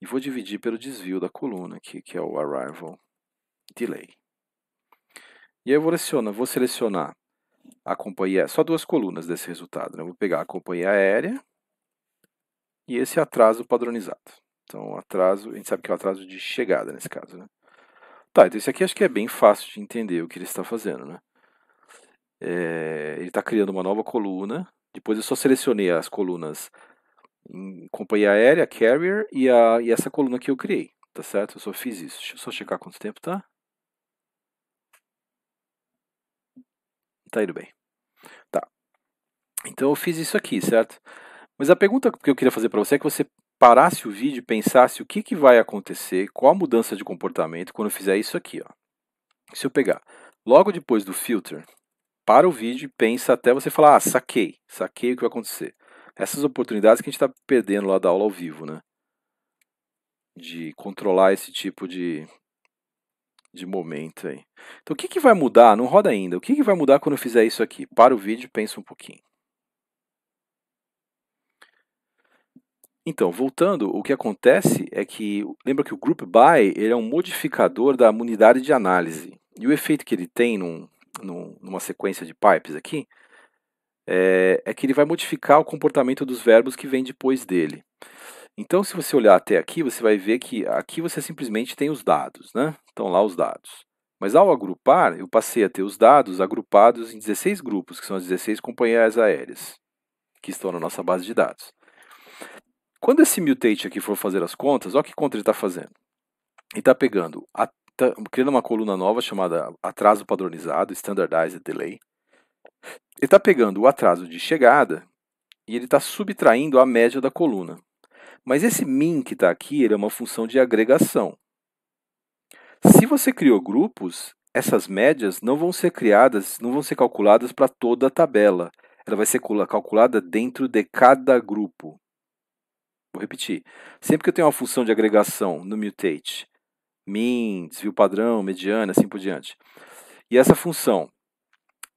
e vou dividir pelo desvio da coluna aqui, que é o arrival delay. E aí eu vou selecionar, vou selecionar a companhia, só duas colunas desse resultado. Né? Eu vou pegar a companhia aérea e esse atraso padronizado. Então, atraso, a gente sabe que é o atraso de chegada nesse caso. Né? Tá, então isso aqui acho que é bem fácil de entender o que ele está fazendo. Né? É, ele está criando uma nova coluna. Depois eu só selecionei as colunas em companhia aérea, carrier, e, a, e essa coluna que eu criei. Tá certo? Eu só fiz isso. Deixa eu só checar quanto tempo tá. Tá indo bem. Então eu fiz isso aqui, certo? Mas a pergunta que eu queria fazer para você é que você parasse o vídeo e pensasse o que, que vai acontecer, qual a mudança de comportamento quando eu fizer isso aqui. Ó. Se eu pegar logo depois do filter, para o vídeo e pensa até você falar, ah, saquei, saquei o que vai acontecer. Essas oportunidades que a gente está perdendo lá da aula ao vivo, né? De controlar esse tipo de, de momento aí. Então, o que, que vai mudar? Não roda ainda. O que, que vai mudar quando eu fizer isso aqui? Para o vídeo, pensa um pouquinho. Então, voltando, o que acontece é que, lembra que o group by ele é um modificador da unidade de análise. E o efeito que ele tem num, num, numa sequência de pipes aqui é, é que ele vai modificar o comportamento dos verbos que vêm depois dele. Então, se você olhar até aqui, você vai ver que aqui você simplesmente tem os dados, né? Estão lá os dados. Mas ao agrupar, eu passei a ter os dados agrupados em 16 grupos, que são as 16 companhias aéreas que estão na nossa base de dados. Quando esse mutate aqui for fazer as contas, olha que conta ele está fazendo. Ele está pegando, a, tá, criando uma coluna nova chamada atraso padronizado, standardized delay. Ele está pegando o atraso de chegada e ele está subtraindo a média da coluna. Mas esse min que está aqui, ele é uma função de agregação. Se você criou grupos, essas médias não vão ser criadas, não vão ser calculadas para toda a tabela. Ela vai ser calculada dentro de cada grupo. Vou repetir. Sempre que eu tenho uma função de agregação no mutate, min, desvio padrão, mediana, assim por diante, e essa função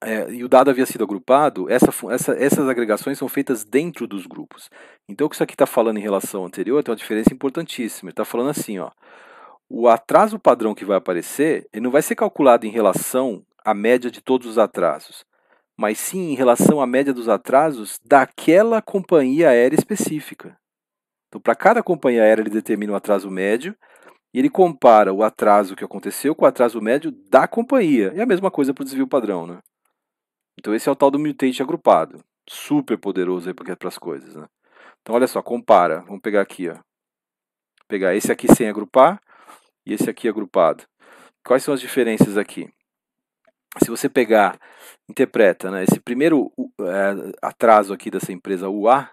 é, e o dado havia sido agrupado, essa, essa, essas agregações são feitas dentro dos grupos. Então, o que isso aqui está falando em relação ao anterior tem uma diferença importantíssima. Ele está falando assim, ó, o atraso padrão que vai aparecer, ele não vai ser calculado em relação à média de todos os atrasos, mas sim em relação à média dos atrasos daquela companhia aérea específica. Então, para cada companhia aérea, ele determina o atraso médio e ele compara o atraso que aconteceu com o atraso médio da companhia. É a mesma coisa para o desvio padrão, né? Então, esse é o tal do mutante agrupado. Super poderoso aí para as coisas, né? Então, olha só, compara. Vamos pegar aqui, ó. pegar esse aqui sem agrupar e esse aqui agrupado. Quais são as diferenças aqui? se você pegar, interpreta, né, esse primeiro eh, atraso aqui dessa empresa UA,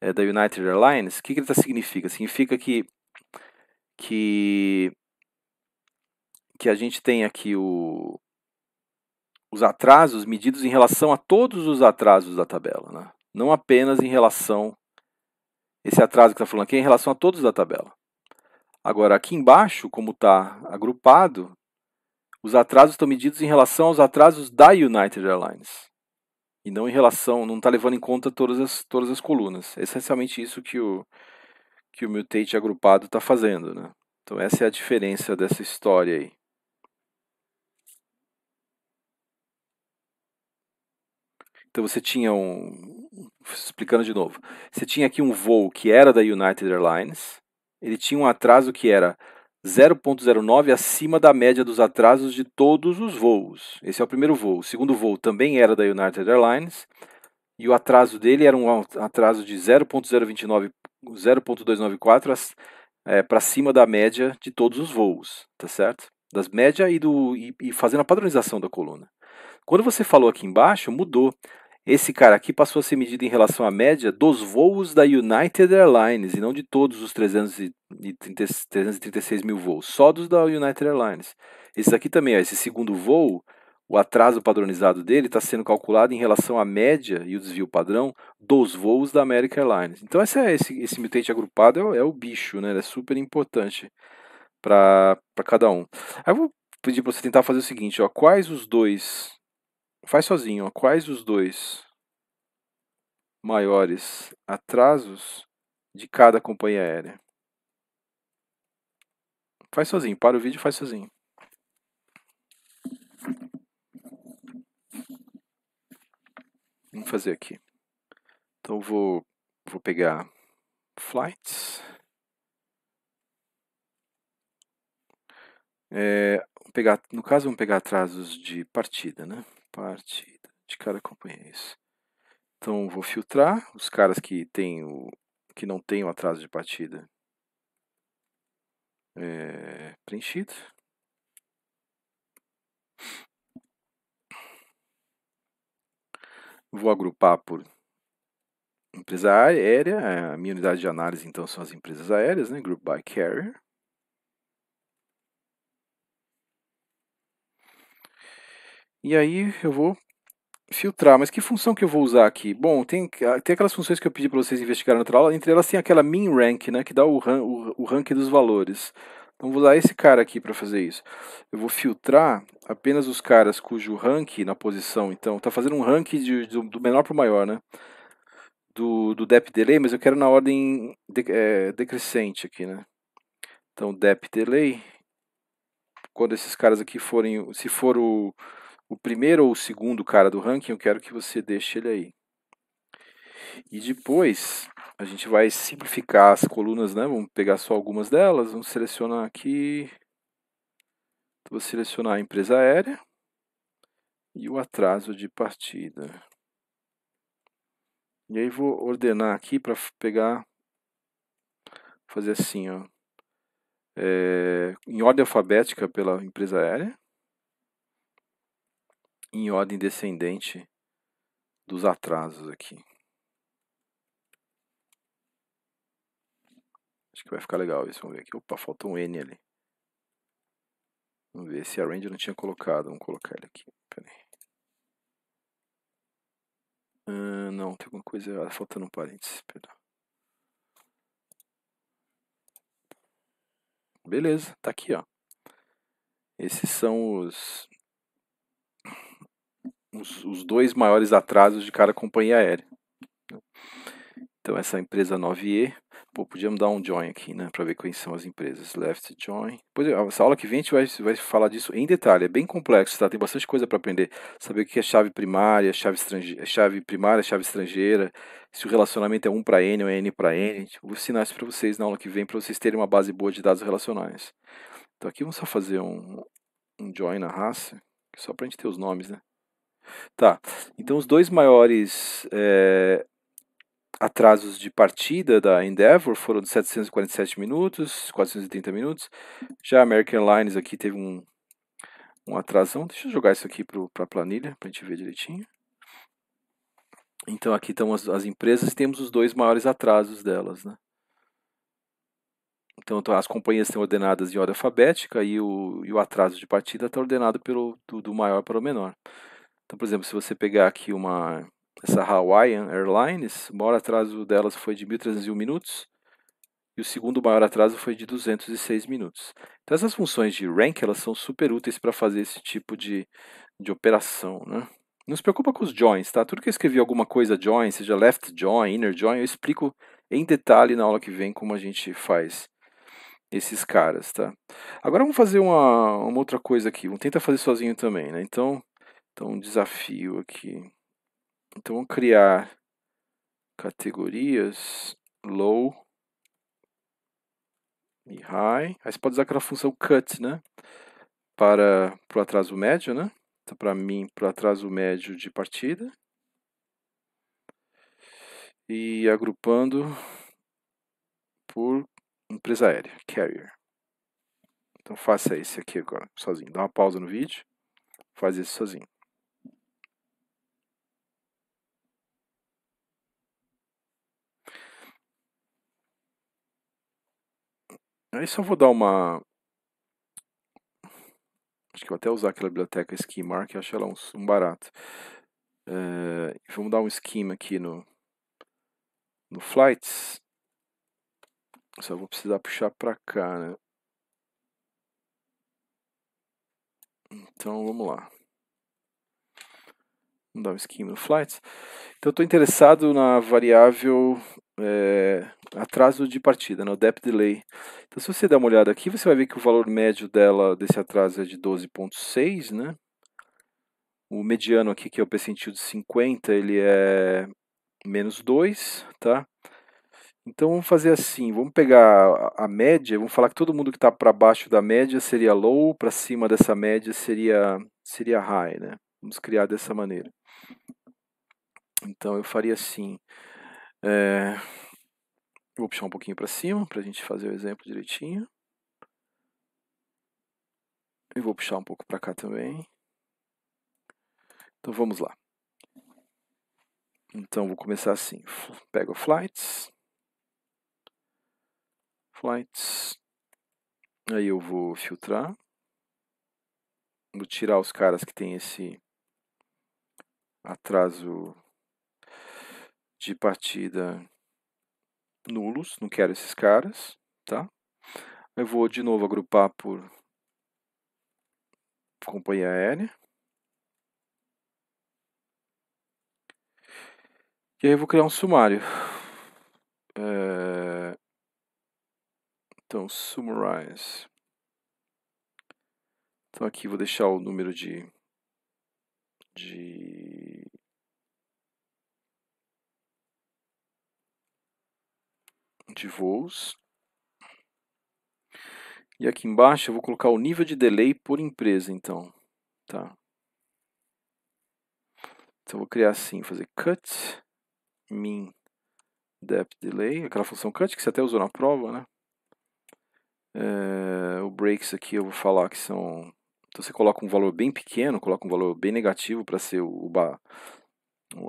é, da United Airlines, o que, que ele está significa? Significa que, que, que a gente tem aqui o, os atrasos medidos em relação a todos os atrasos da tabela, né? não apenas em relação. Esse atraso que está falando aqui é em relação a todos da tabela. Agora, aqui embaixo, como está agrupado, os atrasos estão medidos em relação aos atrasos da United Airlines e não em relação, não está levando em conta todas as, todas as colunas. É essencialmente isso que o, que o mutate agrupado está fazendo. Né? Então essa é a diferença dessa história aí. Então você tinha um. Explicando de novo. Você tinha aqui um voo que era da United Airlines. Ele tinha um atraso que era 0,09 acima da média dos atrasos de todos os voos. Esse é o primeiro voo. O segundo voo também era da United Airlines e o atraso dele era um atraso de 0,029, 0,294 é, para cima da média de todos os voos, tá certo? Das médias e, do, e, e fazendo a padronização da coluna. Quando você falou aqui embaixo, mudou. Esse cara aqui passou a ser medido em relação à média dos voos da United Airlines e não de todos os 336 mil voos, só dos da United Airlines. Esse aqui também, ó, esse segundo voo, o atraso padronizado dele está sendo calculado em relação à média e o desvio padrão dos voos da American Airlines. Então esse, é esse, esse mutante agrupado é, é, o bicho, né? Ele é super importante para cada um. Aí eu vou pedir para você tentar fazer o seguinte, ó, quais os dois Faz sozinho. Quais os dois maiores atrasos de cada companhia aérea? Faz sozinho. Para o vídeo, faz sozinho. Vamos fazer aqui. Então vou, vou pegar flights. É, pegar, no caso, vamos pegar atrasos de partida, né? partida. De cada companheiro. É isso. Então vou filtrar os caras que tem o, que não tem o atraso de partida é, preenchido. Vou agrupar por empresa aérea, é, a minha unidade de análise então são as empresas aéreas, né? Group by Carrier. E aí eu vou filtrar. Mas que função que eu vou usar aqui? Bom, tem, tem aquelas funções que eu pedi para vocês investigarem na outra aula. Entre elas tem aquela min rank, né, que dá o, ran, o, o rank dos valores. Então vou usar esse cara aqui para fazer isso. Eu vou filtrar apenas os caras cujo rank na posição, então, está fazendo um rank de, de, do menor para o maior, né? Do, do depth delay, mas eu quero na ordem de, é, decrescente aqui, né? Então depth delay, quando esses caras aqui forem, se for o o primeiro ou o segundo cara do ranking, eu quero que você deixe ele aí. E depois a gente vai simplificar as colunas, né? Vamos pegar só algumas delas, vamos selecionar aqui. Vou selecionar a empresa aérea e o atraso de partida. E aí vou ordenar aqui para pegar, fazer assim, ó, é, em ordem alfabética pela empresa aérea em ordem descendente dos atrasos aqui. Acho que vai ficar legal isso. Vamos ver aqui. Opa, faltou um N ali. Vamos ver. se a eu não tinha colocado. Vamos colocar ele aqui. Pera aí. Ah, não, tem alguma coisa errada. Faltando um parênteses. Perdão. Beleza, tá aqui, ó. Esses são os os, os dois maiores atrasos de cada companhia aérea. Então essa empresa 9E, pô, podíamos dar um join aqui, né, para ver quais são as empresas. Left join. Pois é, essa aula que vem a gente vai, vai falar disso em detalhe, é bem complexo, tá? Tem bastante coisa para aprender, saber o que é chave primária, chave estrangeira, chave primária, chave estrangeira, se o relacionamento é 1 para n ou é n para n. Vou ensinar isso para vocês na aula que vem para vocês terem uma base boa de dados relacionais. Então aqui vamos só fazer um, um join na raça, só para a gente ter os nomes, né? Tá. Então, os dois maiores é, atrasos de partida da Endeavor foram de 747 minutos, 430 minutos. Já a American Airlines aqui teve um, um atrasão. Deixa eu jogar isso aqui para a planilha, para a gente ver direitinho. Então, aqui estão as, as empresas e temos os dois maiores atrasos delas, né? Então, tá, as companhias estão ordenadas em ordem alfabética e o, e o atraso de partida está ordenado pelo, do, do maior para o menor. Então, por exemplo, se você pegar aqui uma essa Hawaiian Airlines, o maior atraso delas foi de 1.301 minutos e o segundo maior atraso foi de 206 minutos. Então, essas funções de rank elas são super úteis para fazer esse tipo de, de operação, né? Não se preocupa com os joins, tá? Tudo que eu escrevi alguma coisa join, seja left join, inner join, eu explico em detalhe na aula que vem como a gente faz esses caras, tá? Agora vamos fazer uma, uma outra coisa aqui. Vamos tentar fazer sozinho também, né? Então, então, um desafio aqui. Então, criar categorias low e high. Aí você pode usar aquela função cut, né? Para o atraso médio, né? Então, para mim, para o atraso médio de partida. E agrupando por empresa aérea, carrier. Então faça esse aqui agora, sozinho. Dá uma pausa no vídeo, faz isso sozinho. Aí só vou dar uma. Acho que vou até usar aquela biblioteca Schemar, que eu acho ela um, um barato. Uh, vamos dar um schema aqui no, no Flights. Só vou precisar puxar para cá, né? Então vamos lá. Vamos dar um esquema no flights. Então estou interessado na variável é, atraso de partida, né? o debt delay. Então, se você der uma olhada aqui, você vai ver que o valor médio dela desse atraso é de 12,6, né? O mediano aqui, que é o percentil de 50, ele é menos 2, tá? Então, vamos fazer assim, vamos pegar a média, vamos falar que todo mundo que está para baixo da média seria low, para cima dessa média seria, seria high, né? Vamos criar dessa maneira. Então, eu faria assim... É... Vou puxar um pouquinho para cima para a gente fazer o exemplo direitinho. E vou puxar um pouco para cá também. Então vamos lá. Então vou começar assim. Pego flights. Flights. Aí eu vou filtrar. Vou tirar os caras que tem esse atraso de partida nulos, não quero esses caras, tá? Eu vou de novo agrupar por companhia aérea. E aí eu vou criar um sumário. É... Então, summarize. Então aqui vou deixar o número de de de voos. E aqui embaixo eu vou colocar o nível de delay por empresa, então. Tá. Então eu vou criar assim, fazer cut min depth delay, aquela função cut que você até usou na prova, né? É, o breaks aqui eu vou falar que são então você coloca um valor bem pequeno, coloca um valor bem negativo para ser o, bar,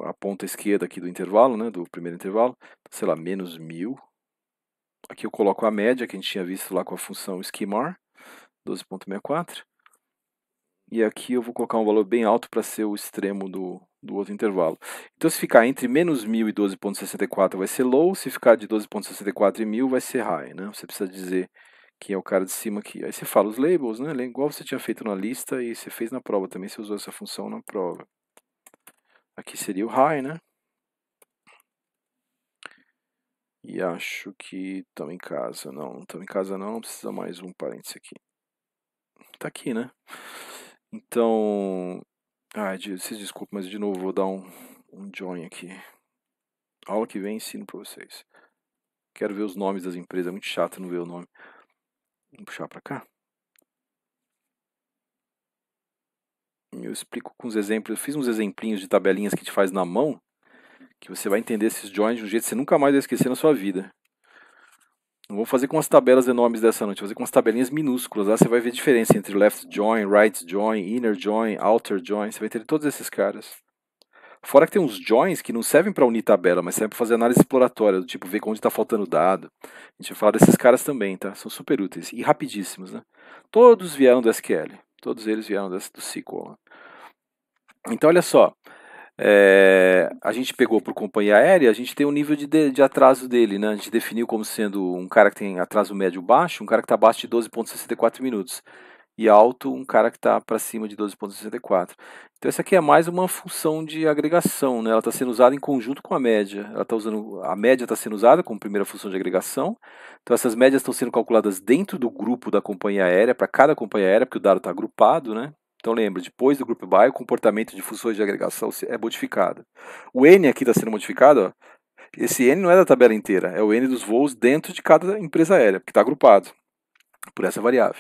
a ponta esquerda aqui do intervalo, né, do primeiro intervalo, sei lá, menos mil, aqui eu coloco a média que a gente tinha visto lá com a função schemar, 12.64. E aqui eu vou colocar um valor bem alto para ser o extremo do, do outro intervalo. Então, se ficar entre menos 1.000 e 12.64 vai ser low, se ficar de 12.64 e 1.000 vai ser high. Né? Você precisa dizer que é o cara de cima aqui. Aí você fala os labels, né? igual você tinha feito na lista e você fez na prova também, você usou essa função na prova. Aqui seria o high, né? E acho que estamos em casa. Não, não estamos em casa não, precisa mais um parênteses aqui. Tá aqui, né? Então, ah, vocês mas de novo vou dar um, um join aqui. Aula que vem ensino para vocês. Quero ver os nomes das empresas, é muito chato não ver o nome. Vou puxar para cá. Eu explico com os exemplos, eu fiz uns exemplinhos de tabelinhas que a gente faz na mão que você vai entender esses joins de um jeito que você nunca mais vai esquecer na sua vida. Não vou fazer com as tabelas enormes dessa noite, vou fazer com as tabelinhas minúsculas. Lá você vai ver a diferença entre left join, right join, inner join, outer join. Você vai ter todos esses caras. Fora que tem uns joins que não servem para unir tabela, mas servem para fazer análise exploratória, do tipo ver onde está faltando dado. A gente vai falar desses caras também, tá? São super úteis e rapidíssimos, né? Todos vieram do SQL, todos eles vieram do SQL. Então olha só, é, a gente pegou por companhia aérea, a gente tem um nível de, de, de, atraso dele, né? A gente definiu como sendo um cara que tem atraso médio baixo, um cara que está abaixo de 12,64 minutos. E alto, um cara que está para cima de 12,64. Então, essa aqui é mais uma função de agregação, né? Ela está sendo usada em conjunto com a média. Ela tá usando, a média está sendo usada como primeira função de agregação. Então, essas médias estão sendo calculadas dentro do grupo da companhia aérea, para cada companhia aérea, porque o dado está agrupado, né? Então lembra, depois do group by, o comportamento de funções de agregação é modificado. O N aqui está sendo modificado, ó. esse N não é da tabela inteira, é o N dos voos dentro de cada empresa aérea, porque está agrupado por essa variável.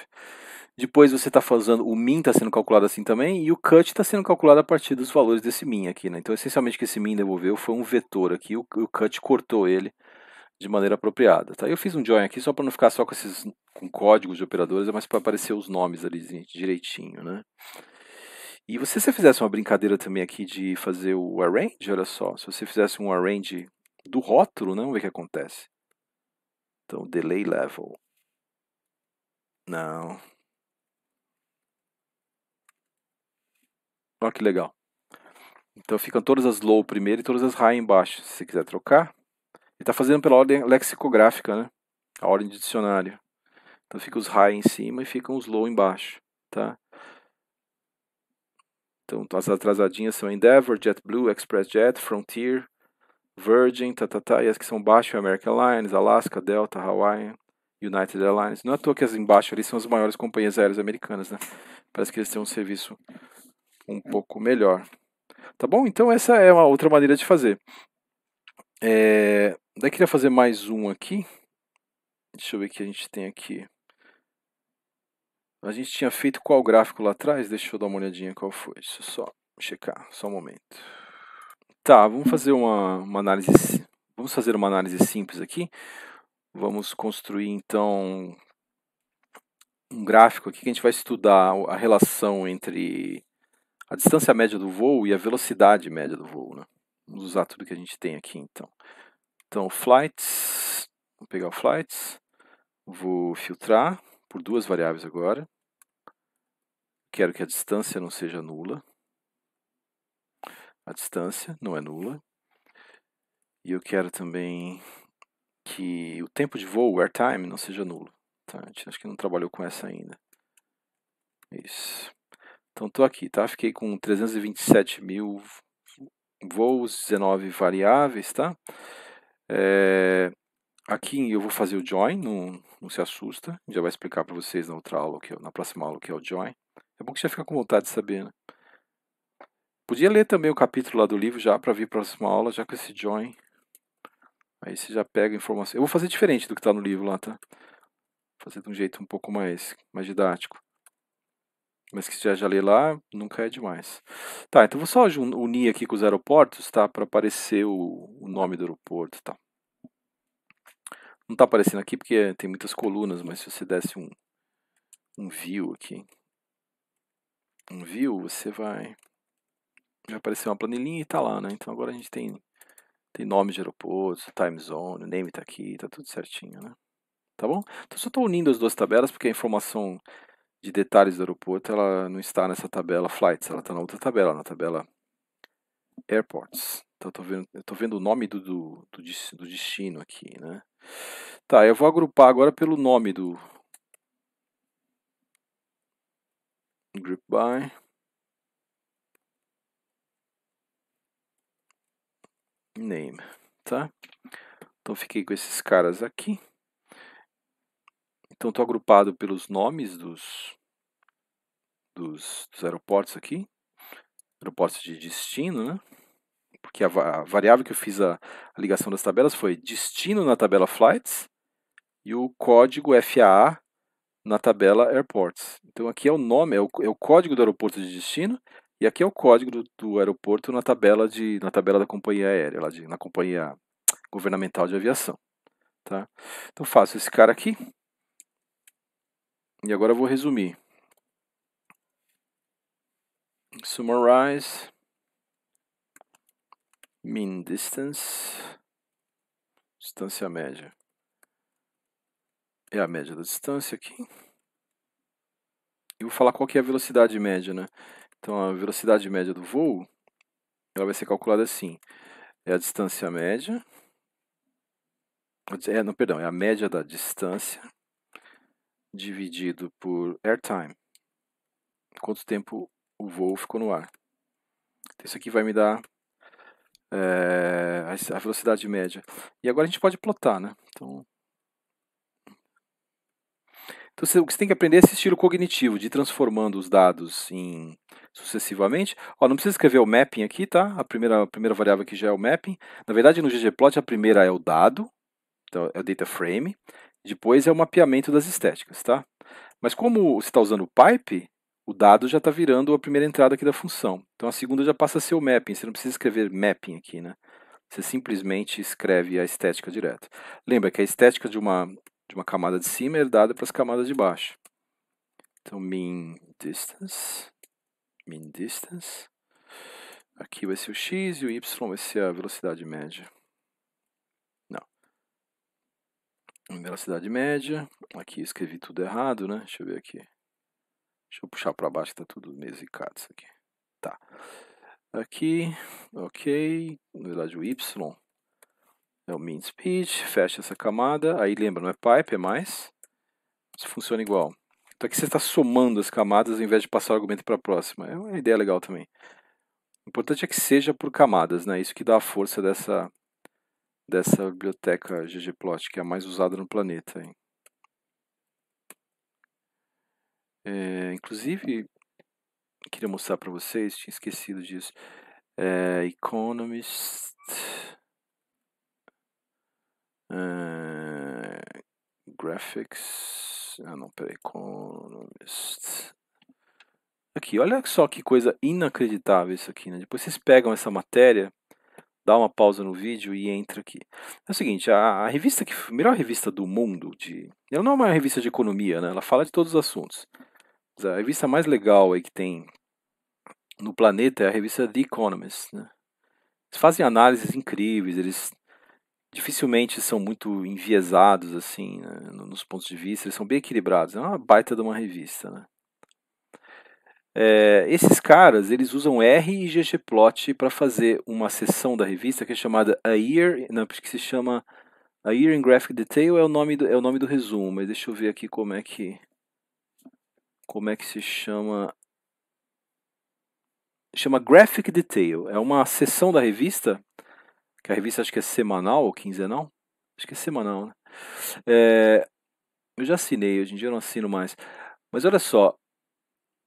Depois você está fazendo o min está sendo calculado assim também e o cut está sendo calculado a partir dos valores desse min aqui, né? Então essencialmente o que esse min devolveu foi um vetor aqui, o, o cut cortou ele de maneira apropriada, tá? Eu fiz um join aqui só para não ficar só com esses com códigos de operadores é mais para aparecer os nomes ali direitinho, né? E você, se você fizesse uma brincadeira também aqui de fazer o arrange, olha só, se você fizesse um arrange do rótulo, né? Vamos ver o que acontece. Então, delay level. Não. Olha que legal. Então ficam todas as low primeiro e todas as high embaixo, se você quiser trocar. Ele está fazendo pela ordem lexicográfica, né? A ordem de dicionário. Então fica os high em cima e ficam os low embaixo, tá? Então as atrasadinhas são Endeavor, JetBlue, ExpressJet, Frontier, Virgin, tá, tá, tá, e as que são baixo é American Airlines, Alaska, Delta, Hawaiian, United Airlines. Não é à toa que as embaixo ali são as maiores companhias aéreas americanas, né? Parece que eles têm um serviço um pouco melhor. Tá bom? Então essa é uma outra maneira de fazer. É... Daí queria fazer mais um aqui. Deixa eu ver o que a gente tem aqui. A gente tinha feito qual gráfico lá atrás? Deixa eu dar uma olhadinha qual foi. Deixa eu só checar, só um momento. Tá, vamos fazer uma, uma análise. Vamos fazer uma análise simples aqui. Vamos construir então um gráfico aqui que a gente vai estudar a relação entre a distância média do voo e a velocidade média do voo. Né? Vamos usar tudo que a gente tem aqui então. Então, flights, vou pegar o flights, vou filtrar por duas variáveis agora. Quero que a distância não seja nula. A distância não é nula. E eu quero também que o tempo de voo, o airtime, não seja nulo. Tá? A gente acho que não trabalhou com essa ainda. Isso. Então estou aqui, tá? Fiquei com 327 mil voos, 19 variáveis, tá? É, aqui eu vou fazer o join no, não se assusta. Já vai explicar para vocês na outra aula, que é, na próxima aula, que é o join. É bom que já fica com vontade de saber, né? Podia ler também o capítulo lá do livro já para vir para a próxima aula, já com esse join. Aí você já pega a informação. Eu vou fazer diferente do que está no livro lá, tá? Vou fazer de um jeito um pouco mais, mais didático. Mas que você já, já lê lá, nunca é demais. Tá, então vou só unir aqui com os aeroportos, tá? Para aparecer o, o nome do aeroporto, tá? Não está aparecendo aqui porque tem muitas colunas, mas se você desse um, um view aqui, um view, você vai... Já apareceu uma planilhinha e está lá, né? Então agora a gente tem, tem nome de aeroportos, time zone, o name está aqui, está tudo certinho, né? Tá bom? Então só estou unindo as duas tabelas porque a informação de detalhes do aeroporto ela não está nessa tabela flights, ela está na outra tabela, na tabela airports. Então, eu tô vendo, eu tô vendo o nome do, do, do, destino aqui, né? Tá, eu vou agrupar agora pelo nome do group by name, tá? Então fiquei com esses caras aqui. Então estou agrupado pelos nomes dos, dos, dos aeroportos aqui, aeroportos de destino, né? porque a, variável que eu fiz a, a ligação das tabelas foi destino na tabela flights e o código FAA na tabela airports. Então aqui é o nome, é o, é o código do aeroporto de destino e aqui é o código do, do aeroporto na tabela de na tabela da companhia aérea, lá de, na companhia governamental de aviação, tá? Então faço esse cara aqui. E agora eu vou resumir. Summarize mean distance, distância média. É a média da distância aqui. E vou falar qual que é a velocidade média, né? Então, a velocidade média do voo, ela vai ser calculada assim. É a distância média. É, não, perdão, é a média da distância dividido por airtime. Quanto tempo o voo ficou no ar. Então, isso aqui vai me dar é, a velocidade média. E agora a gente pode plotar, né? Então, então você, o que você tem que aprender é esse estilo cognitivo de ir transformando os dados em sucessivamente. Ó, não precisa escrever o mapping aqui, tá? A primeira, a primeira variável aqui já é o mapping. Na verdade, no ggplot a primeira é o dado, então é o data frame. Depois é o mapeamento das estéticas, tá? Mas como você está usando o pipe, o dado já está virando a primeira entrada aqui da função. Então a segunda já passa a ser o mapping, você não precisa escrever mapping aqui, né? Você simplesmente escreve a estética direto. Lembra que a estética de uma, de uma camada de cima é herdada para as camadas de baixo. Então min distance, min distance. Aqui vai ser o x e o y vai ser a velocidade média. Não. Velocidade média. Aqui eu escrevi tudo errado, né? Deixa eu ver aqui. Deixa eu puxar para baixo, tá tudo mesicado isso aqui. Tá. Aqui, ok. Na verdade, o Y é o mean speech. Fecha essa camada. Aí lembra, não é pipe, é mais. Isso funciona igual. Então aqui você está somando as camadas ao invés de passar o argumento para a próxima. É uma ideia legal também. O importante é que seja por camadas, né? Isso que dá a força dessa, dessa biblioteca ggplot, que é a mais usada no planeta. Hein? É, inclusive, queria mostrar para vocês, tinha esquecido disso. É, Economist. Eh, graphics. Ah, não, peraí. Economist. Aqui, olha só que coisa inacreditável isso aqui, né? Depois vocês pegam essa matéria, dá uma pausa no vídeo e entra aqui. É o seguinte, a, a revista que melhor revista do mundo de, ela não é uma revista de economia, né? Ela fala de todos os assuntos. A revista mais legal aí que tem no planeta é a revista The Economist. Né? Eles fazem análises incríveis, eles dificilmente são muito enviesados assim né? nos pontos de vista, eles são bem equilibrados. É uma baita de uma revista. Né? É, esses caras eles usam R e ggplot para fazer uma seção da revista que é chamada A Year, não, que se chama A Year in Graphic Detail é o nome do, é o nome do resumo. Mas deixa eu ver aqui como é que como é que se chama? Chama Graphic Detail. É uma seção da revista, que a revista acho que é semanal ou quinzenal. Acho que é semanal, né? É, eu já assinei, hoje em dia eu não assino mais. Mas olha só,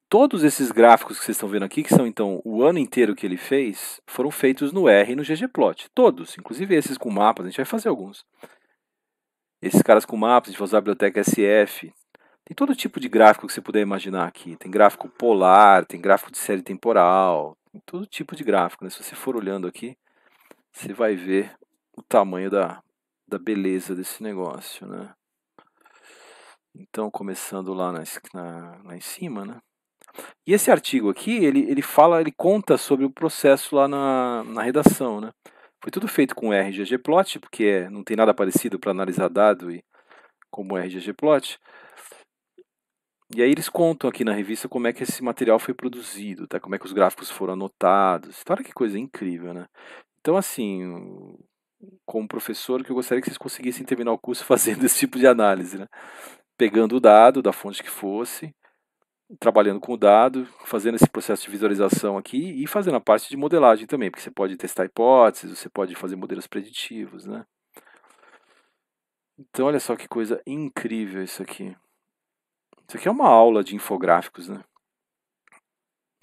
todos esses gráficos que vocês estão vendo aqui, que são então o ano inteiro que ele fez, foram feitos no R e no ggplot. Todos, inclusive esses com mapas, a gente vai fazer alguns. Esses caras com mapas, a gente vai usar a biblioteca SF, tem todo tipo de gráfico que você puder imaginar aqui. Tem gráfico polar, tem gráfico de série temporal, tem todo tipo de gráfico. Né? Se você for olhando aqui, você vai ver o tamanho da, da beleza desse negócio, né? Então, começando lá na, na, lá em cima, né? E esse artigo aqui, ele, ele fala, ele conta sobre o processo lá na, na redação, né? Foi tudo feito com RGGplot, porque é, não tem nada parecido para analisar dado e como RGGplot. E aí eles contam aqui na revista como é que esse material foi produzido, tá? Como é que os gráficos foram anotados. Olha que coisa incrível, né? Então, assim, como professor, que eu gostaria que vocês conseguissem terminar o curso fazendo esse tipo de análise, né? Pegando o dado da fonte que fosse, trabalhando com o dado, fazendo esse processo de visualização aqui e fazendo a parte de modelagem também, porque você pode testar hipóteses, você pode fazer modelos preditivos, né? Então, olha só que coisa incrível isso aqui. Isso aqui é uma aula de infográficos, né?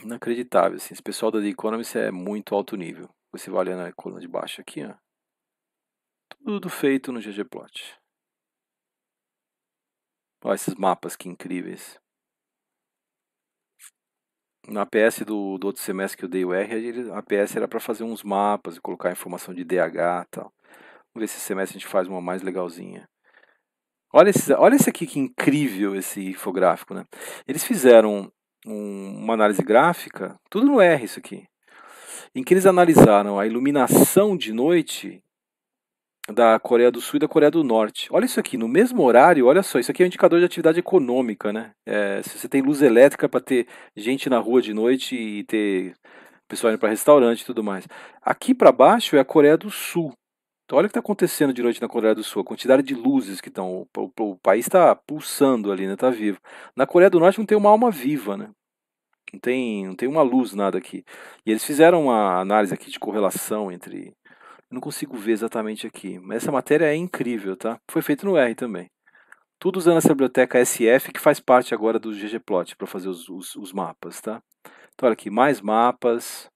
Inacreditável, assim. Esse pessoal da The Economist é muito alto nível. Você vai olhar na coluna de baixo aqui, ó. Tudo feito no ggplot. Olha esses mapas que incríveis. Na PS do, do outro semestre que eu dei o R, a PS era para fazer uns mapas e colocar informação de DH e tal. Vamos ver se esse semestre a gente faz uma mais legalzinha. Olha esse, olha esse aqui que incrível esse infográfico, né? Eles fizeram um, uma análise gráfica, tudo no R isso aqui, em que eles analisaram a iluminação de noite da Coreia do Sul e da Coreia do Norte. Olha isso aqui, no mesmo horário, olha só, isso aqui é um indicador de atividade econômica, né? É, se você tem luz elétrica para ter gente na rua de noite e ter pessoal indo para restaurante e tudo mais. Aqui para baixo é a Coreia do Sul. Então, olha o que está acontecendo de noite na Coreia do Sul, a quantidade de luzes que estão. O, o, o país está pulsando ali, né? Está vivo. Na Coreia do Norte não tem uma alma viva, né? Não tem, não tem uma luz, nada aqui. E eles fizeram uma análise aqui de correlação entre. Eu não consigo ver exatamente aqui. Mas essa matéria é incrível, tá? Foi feito no R também. Tudo usando essa biblioteca SF, que faz parte agora do ggplot para fazer os, os, os mapas, tá? Então, olha aqui, mais mapas,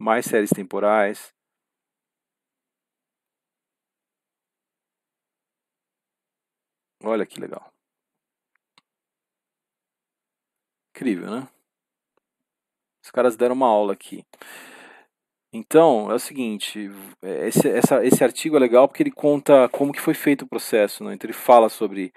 mais séries temporais. Olha que legal. Incrível, né? Os caras deram uma aula aqui. Então, é o seguinte, é, esse, essa, esse artigo é legal porque ele conta como que foi feito o processo, né? Então ele fala sobre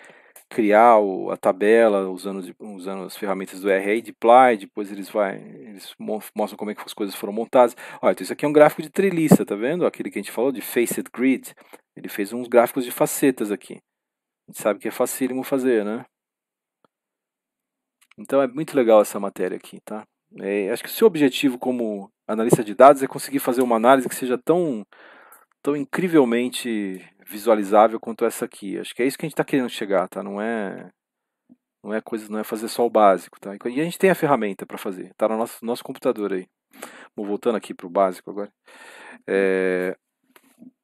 criar o, a tabela usando, usando as ferramentas do RA de Ply, depois eles, vai, eles mostram como é que as coisas foram montadas. Olha, então isso aqui é um gráfico de treliça, tá vendo? Aquele que a gente falou de Faced Grid, ele fez uns gráficos de facetas aqui. A gente sabe que é facílimo fazer, né? Então é muito legal essa matéria aqui, tá? É, acho que o seu objetivo como analista de dados é conseguir fazer uma análise que seja tão, tão incrivelmente visualizável quanto essa aqui. Acho que é isso que a gente está querendo chegar, tá? Não é não é coisa, não é fazer só o básico, tá? E a gente tem a ferramenta para fazer, tá no nosso nosso computador aí. vou voltando aqui para o básico agora. É,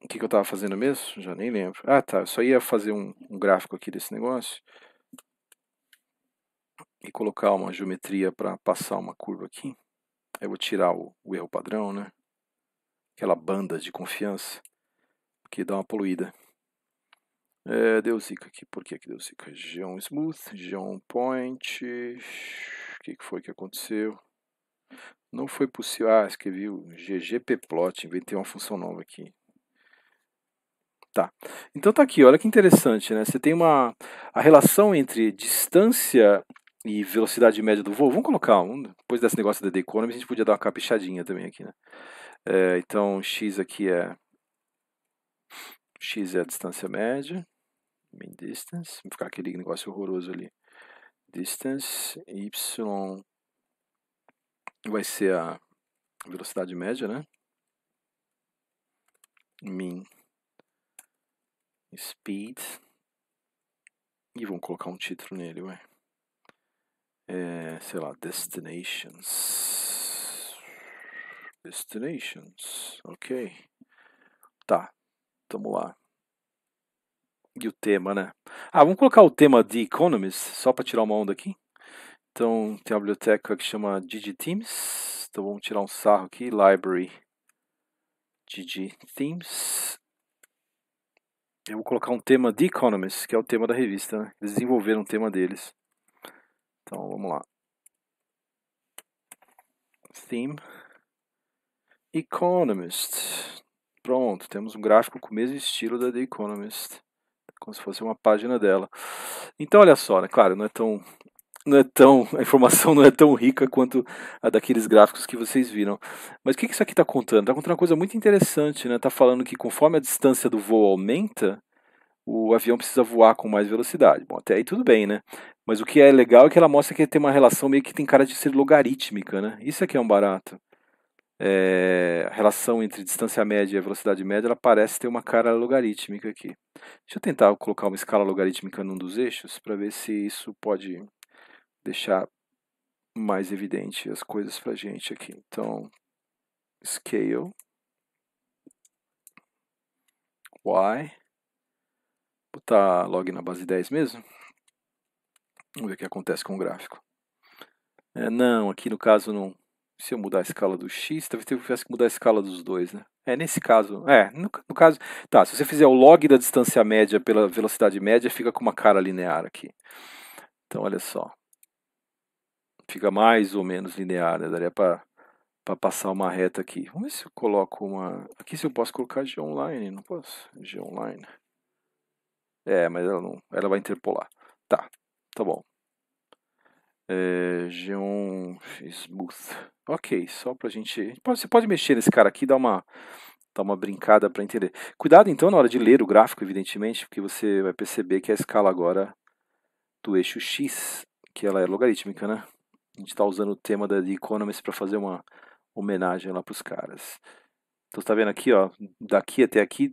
o que, que eu estava fazendo mesmo? Já nem lembro. Ah, tá. Eu só ia fazer um, um gráfico aqui desse negócio. E colocar uma geometria para passar uma curva aqui. Aí eu vou tirar o, o erro padrão, né? Aquela banda de confiança. Que dá uma poluída. É, deu zica aqui. Por que, que deu zica? Região smooth, região point. O que, que foi que aconteceu? Não foi possível. Ah, escrevi o ggpplot. Inventei uma função nova aqui. Tá. Então tá aqui, olha que interessante, né? Você tem uma a relação entre distância e velocidade média do voo. Vamos colocar, um, depois desse negócio da The Economy, a gente podia dar uma caprichadinha também aqui, né? É, então x aqui é x é a distância média, mean distance, vou ficar aquele negócio horroroso ali. Distance y vai ser a velocidade média, né? Mean Speed e vamos colocar um título nele, ué. É, sei lá, Destinations. Destinations, ok. Tá, tamo lá. E o tema, né? Ah, vamos colocar o tema de Economist, só para tirar uma onda aqui. Então, tem uma biblioteca que chama GGTeams. Então, vamos tirar um sarro aqui. Library GGTeams eu vou colocar um tema The Economist, que é o tema da revista. Né? Eles desenvolveram um tema deles. Então vamos lá. Theme Economist. Pronto, temos um gráfico com o mesmo estilo da The Economist. Como se fosse uma página dela. Então, olha só, né? Claro, não é tão não é tão a informação não é tão rica quanto a daqueles gráficos que vocês viram. Mas o que, que isso aqui está contando? Está contando uma coisa muito interessante, né? Está falando que conforme a distância do voo aumenta, o avião precisa voar com mais velocidade. Bom, até aí tudo bem, né? Mas o que é legal é que ela mostra que tem uma relação meio que tem cara de ser logarítmica, né? Isso aqui é um barato. É, a relação entre distância média e velocidade média, ela parece ter uma cara logarítmica aqui. Deixa eu tentar colocar uma escala logarítmica num dos eixos para ver se isso pode deixar mais evidente as coisas para gente aqui. Então, scale y, botar log na base 10 mesmo. Vamos ver o que acontece com o gráfico. É, não, aqui no caso não. Se eu mudar a escala do x, talvez tivesse que mudar a escala dos dois, né? É, nesse caso, é, no, no caso, tá, se você fizer o log da distância média pela velocidade média, fica com uma cara linear aqui. Então, olha só, fica mais ou menos linear, né? Daria para passar uma reta aqui. Vamos ver se eu coloco uma... Aqui se eu posso colocar G online, não posso? G online. É, mas ela não... Ela vai interpolar. Tá, tá bom. É, Geon Smooth. Ok, só pra gente... Você pode mexer nesse cara aqui, dar uma, dar uma brincada para entender. Cuidado então na hora de ler o gráfico, evidentemente, porque você vai perceber que a escala agora do eixo X, que ela é logarítmica, né? A gente está usando o tema da The Economist para fazer uma homenagem lá para os caras. Então, você tá vendo aqui, ó, daqui até aqui,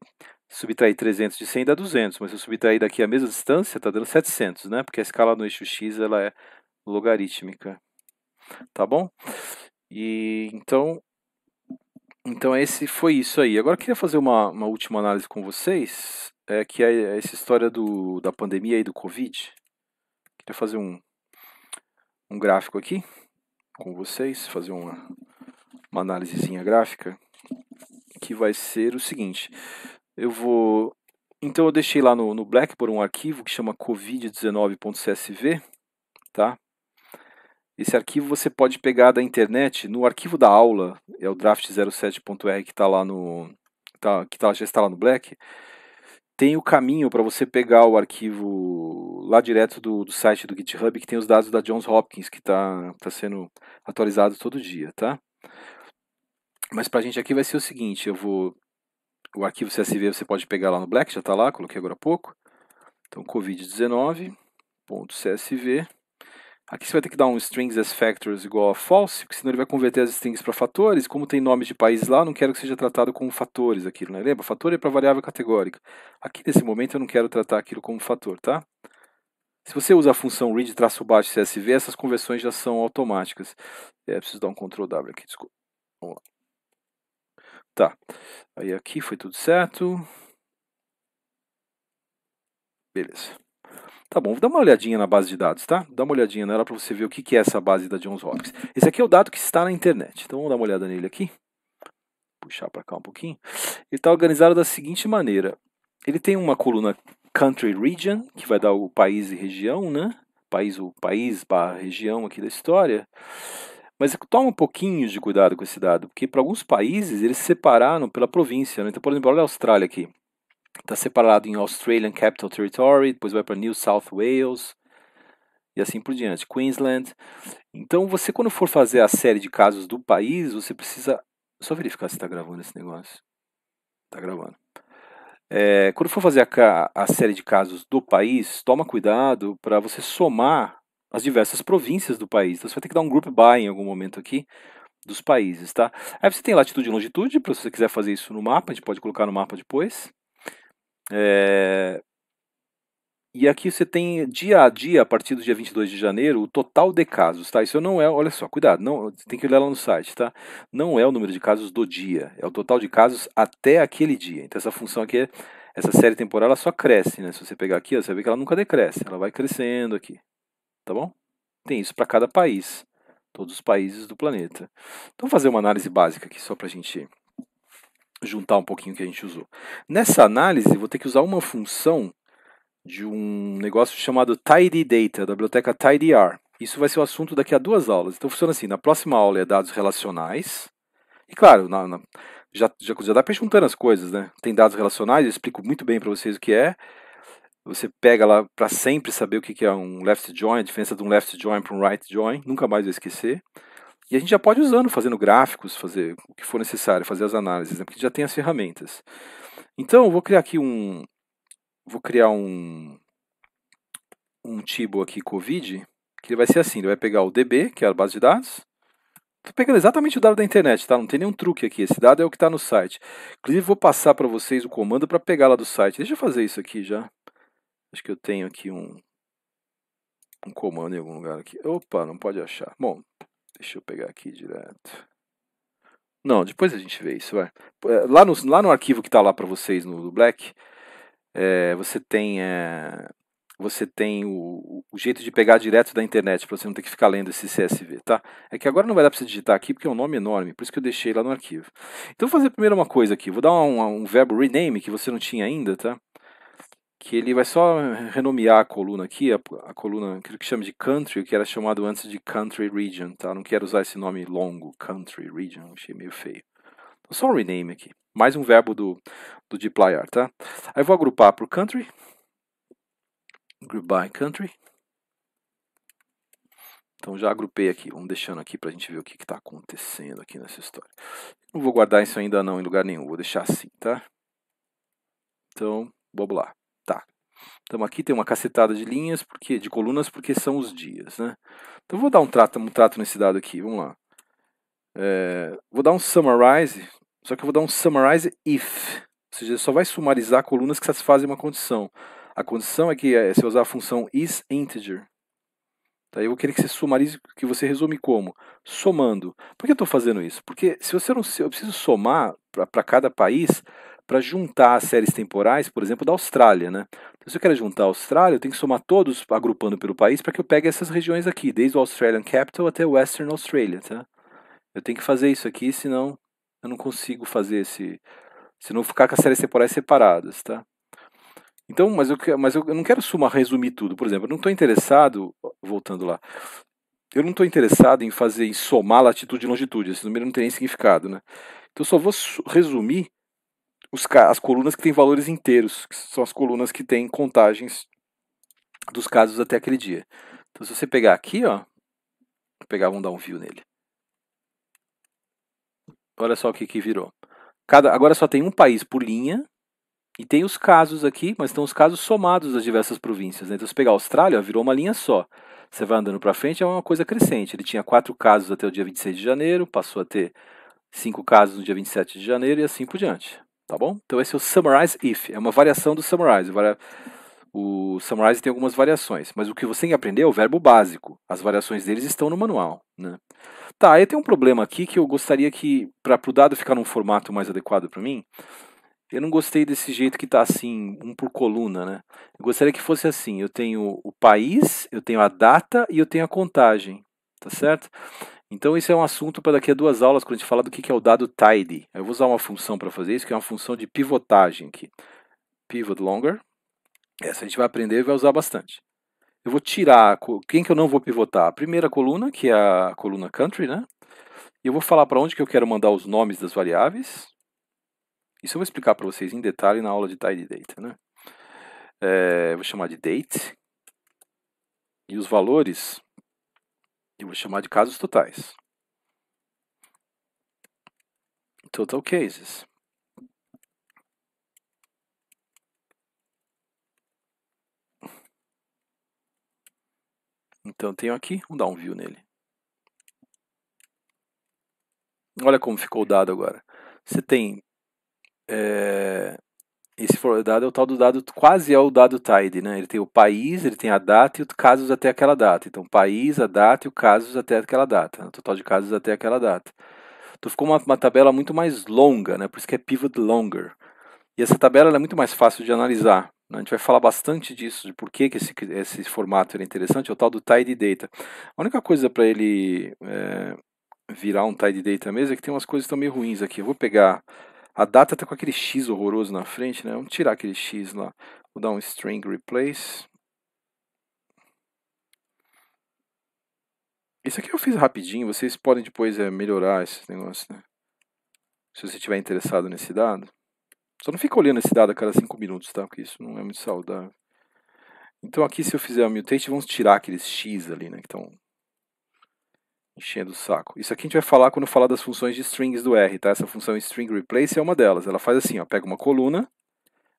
subtrair 300 de 100 dá 200, mas se eu subtrair daqui a mesma distância, está dando 700, né? Porque a escala no eixo x, ela é logarítmica. Tá bom? E então, então esse foi isso aí. Agora eu queria fazer uma, uma última análise com vocês, é que é, é essa história do, da pandemia e do Covid. Queria fazer um, um gráfico aqui com vocês, fazer uma, uma análisezinha gráfica, que vai ser o seguinte. Eu vou. Então eu deixei lá no, no Blackboard um arquivo que chama covid19.csv, tá? Esse arquivo você pode pegar da internet, no arquivo da aula, é o draft07.r que está lá no. Tá, que tá, já está lá no Black tem o caminho para você pegar o arquivo lá direto do, do, site do GitHub, que tem os dados da Johns Hopkins, que está tá sendo atualizado todo dia, tá? Mas para a gente aqui vai ser o seguinte, eu vou... O arquivo CSV você pode pegar lá no Black, já está lá, coloquei agora há pouco. Então, covid19.csv Aqui você vai ter que dar um strings as factors igual a false, porque senão ele vai converter as strings para fatores. Como tem nomes de países lá, eu não quero que seja tratado como fatores aquilo, né? Lembra? Fator é para variável categórica. Aqui nesse momento eu não quero tratar aquilo como fator, tá? Se você usa a função read traço CSV, essas conversões já são automáticas. É, preciso dar um Ctrl W aqui, desculpa. Vamos lá. Tá. Aí aqui foi tudo certo. Beleza. Tá bom, dá uma olhadinha na base de dados, tá? Dá uma olhadinha nela para você ver o que é essa base da Johns Hopkins. Esse aqui é o dado que está na internet. Então vamos dar uma olhada nele aqui. Puxar para cá um pouquinho. Ele está organizado da seguinte maneira. Ele tem uma coluna Country Region, que vai dar o país e região, né? País, o país barra região aqui da história. Mas toma um pouquinho de cuidado com esse dado, porque para alguns países eles separaram pela província. Né? Então, por exemplo, olha a Austrália aqui. Está separado em Australian Capital Territory, depois vai para New South Wales e assim por diante, Queensland. Então, você quando for fazer a série de casos do país, você precisa só verificar se está gravando esse negócio. Está gravando. É, quando for fazer a, a série de casos do país, toma cuidado para você somar as diversas províncias do país. Então, você vai ter que dar um group by em algum momento aqui dos países, tá? Aí você tem latitude e longitude, para se você quiser fazer isso no mapa, a gente pode colocar no mapa depois. É... E aqui você tem dia a dia, a partir do dia 22 de janeiro, o total de casos, tá? Isso não é, olha só, cuidado, não, tem que olhar lá no site, tá? Não é o número de casos do dia, é o total de casos até aquele dia. Então essa função aqui essa série temporal, ela só cresce, né? Se você pegar aqui, ó, você vê que ela nunca decresce, ela vai crescendo aqui, tá bom? Tem isso para cada país, todos os países do planeta. Então, vou fazer uma análise básica aqui só para a gente juntar um pouquinho que a gente usou. Nessa análise, vou ter que usar uma função de um negócio chamado Tidy Data, da biblioteca TidyR. Isso vai ser o assunto daqui a duas aulas. Então funciona assim: na próxima aula é dados relacionais. E claro, na, na, já, já, já dá para as coisas, né? Tem dados relacionais, eu explico muito bem para vocês o que é. Você pega lá para sempre saber o que é um left join, a diferença de um left join para um right join, nunca mais vai esquecer. E a gente já pode usando, fazendo gráficos, fazer o que for necessário, fazer as análises, né? porque já tem as ferramentas. Então, eu vou criar aqui um. Vou criar um. Um tibo aqui COVID, que ele vai ser assim: ele vai pegar o DB, que é a base de dados. Estou pegando exatamente o dado da internet, tá? Não tem nenhum truque aqui. Esse dado é o que está no site. Inclusive, vou passar para vocês o comando para pegar lá do site. Deixa eu fazer isso aqui já. Acho que eu tenho aqui um, um comando em algum lugar aqui. Opa, não pode achar. Bom, Deixa eu pegar aqui direto. Não, depois a gente vê isso, vai. É, lá no, lá no arquivo que está lá para vocês no, Black, é, você tem, é, você tem o, o, jeito de pegar direto da internet, para você não ter que ficar lendo esse CSV, tá? É que agora não vai dar para você digitar aqui, porque é um nome enorme, por isso que eu deixei lá no arquivo. Então vou fazer primeiro uma coisa aqui, vou dar um, um verbo rename, que você não tinha ainda, tá? que ele vai só renomear a coluna aqui, a, a coluna, aquilo que chama de country, que era chamado antes de country region, tá? Não quero usar esse nome longo, country region, achei meio feio. Então, só um rename aqui, mais um verbo do, do deployer tá? Aí vou agrupar para o country, group by country. Então já agrupei aqui, vamos deixando aqui para a gente ver o que está acontecendo aqui nessa história. Não vou guardar isso ainda não em lugar nenhum, vou deixar assim, tá? Então, vamos lá. Tá. Então aqui tem uma cacetada de linhas, porque de colunas, porque são os dias, né? Então vou dar um trato, um trato nesse dado aqui, vamos lá. É, vou dar um summarize, só que eu vou dar um summarize if, ou seja, só vai sumarizar colunas que satisfazem uma condição. A condição é que é, se eu usar a função is integer, Tá? Eu vou querer que você sumarize, que você resume como? Somando. Por que eu estou fazendo isso? Porque se você não, eu preciso somar para cada país para juntar as séries temporais, por exemplo, da Austrália. Né? Então, se eu quero juntar a Austrália, eu tenho que somar todos agrupando pelo país para que eu pegue essas regiões aqui, desde o Australian Capital até o Western Australia. Tá? Eu tenho que fazer isso aqui, senão eu não consigo fazer esse. Se não ficar com as séries temporais separadas, tá? Então, mas eu, mas eu não quero sumar, resumir tudo. Por exemplo, eu não estou interessado, voltando lá, eu não estou interessado em fazer, em somar latitude e longitude. Esse número não tem nem significado, né? Então, eu só vou resumir os, as colunas que têm valores inteiros, que são as colunas que têm contagens dos casos até aquele dia. Então, se você pegar aqui, ó, pegar, vamos dar um view nele. Olha só o que, que virou. Cada, agora só tem um país por linha, e tem os casos aqui, mas estão os casos somados das diversas províncias. Né? Então, se pegar a Austrália, ó, virou uma linha só. Você vai andando para frente, é uma coisa crescente. Ele tinha quatro casos até o dia 26 de janeiro, passou a ter cinco casos no dia 27 de janeiro e assim por diante tá bom? Então esse é o summarize if, é uma variação do summarize. O summarize tem algumas variações, mas o que você tem que aprender é o verbo básico. As variações deles estão no manual, né? Tá, aí tem um problema aqui que eu gostaria que, para o dado ficar num formato mais adequado para mim, eu não gostei desse jeito que está assim, um por coluna, né? Eu gostaria que fosse assim, eu tenho o país, eu tenho a data e eu tenho a contagem, tá certo? Então, isso é um assunto para daqui a duas aulas, quando a gente falar do que é o dado tidy. Eu vou usar uma função para fazer isso, que é uma função de pivotagem aqui. Pivot longer. Essa a gente vai aprender e vai usar bastante. Eu vou tirar, quem que eu não vou pivotar? A primeira coluna, que é a coluna country, né? E eu vou falar para onde que eu quero mandar os nomes das variáveis. Isso eu vou explicar para vocês em detalhe na aula de tidy data, né? É, vou chamar de date. E os valores eu vou chamar de casos totais. Total cases. Então tenho aqui, vamos dar um view nele. Olha como ficou o dado agora. Você tem é, esse dado é o tal do dado, quase é o dado tidy, né? Ele tem o país, ele tem a data e o casos até aquela data. Então, país, a data e o casos até aquela data. Né? O Total de casos até aquela data. Então, ficou uma, uma, tabela muito mais longa, né? Por isso que é pivot longer. E essa tabela é muito mais fácil de analisar. Né? A gente vai falar bastante disso, de por que, que esse, esse formato era é interessante, é o tal do tidy Data. A única coisa para ele é, virar um tidy Data mesmo é que tem umas coisas que estão meio ruins aqui. Eu vou pegar a data está com aquele X horroroso na frente, né? Vamos tirar aquele X lá. Vou dar um string replace. Isso aqui eu fiz rapidinho, vocês podem depois é, melhorar esses negócios, né? Se você estiver interessado nesse dado. Só não fica olhando esse dado a cada 5 minutos, tá? Porque isso não é muito saudável. Então aqui se eu fizer o mutate, vamos tirar aqueles x ali, né? Que estão enchendo o saco. Isso aqui a gente vai falar quando falar das funções de strings do R, tá? Essa função string replace é uma delas. Ela faz assim, ó, pega uma coluna,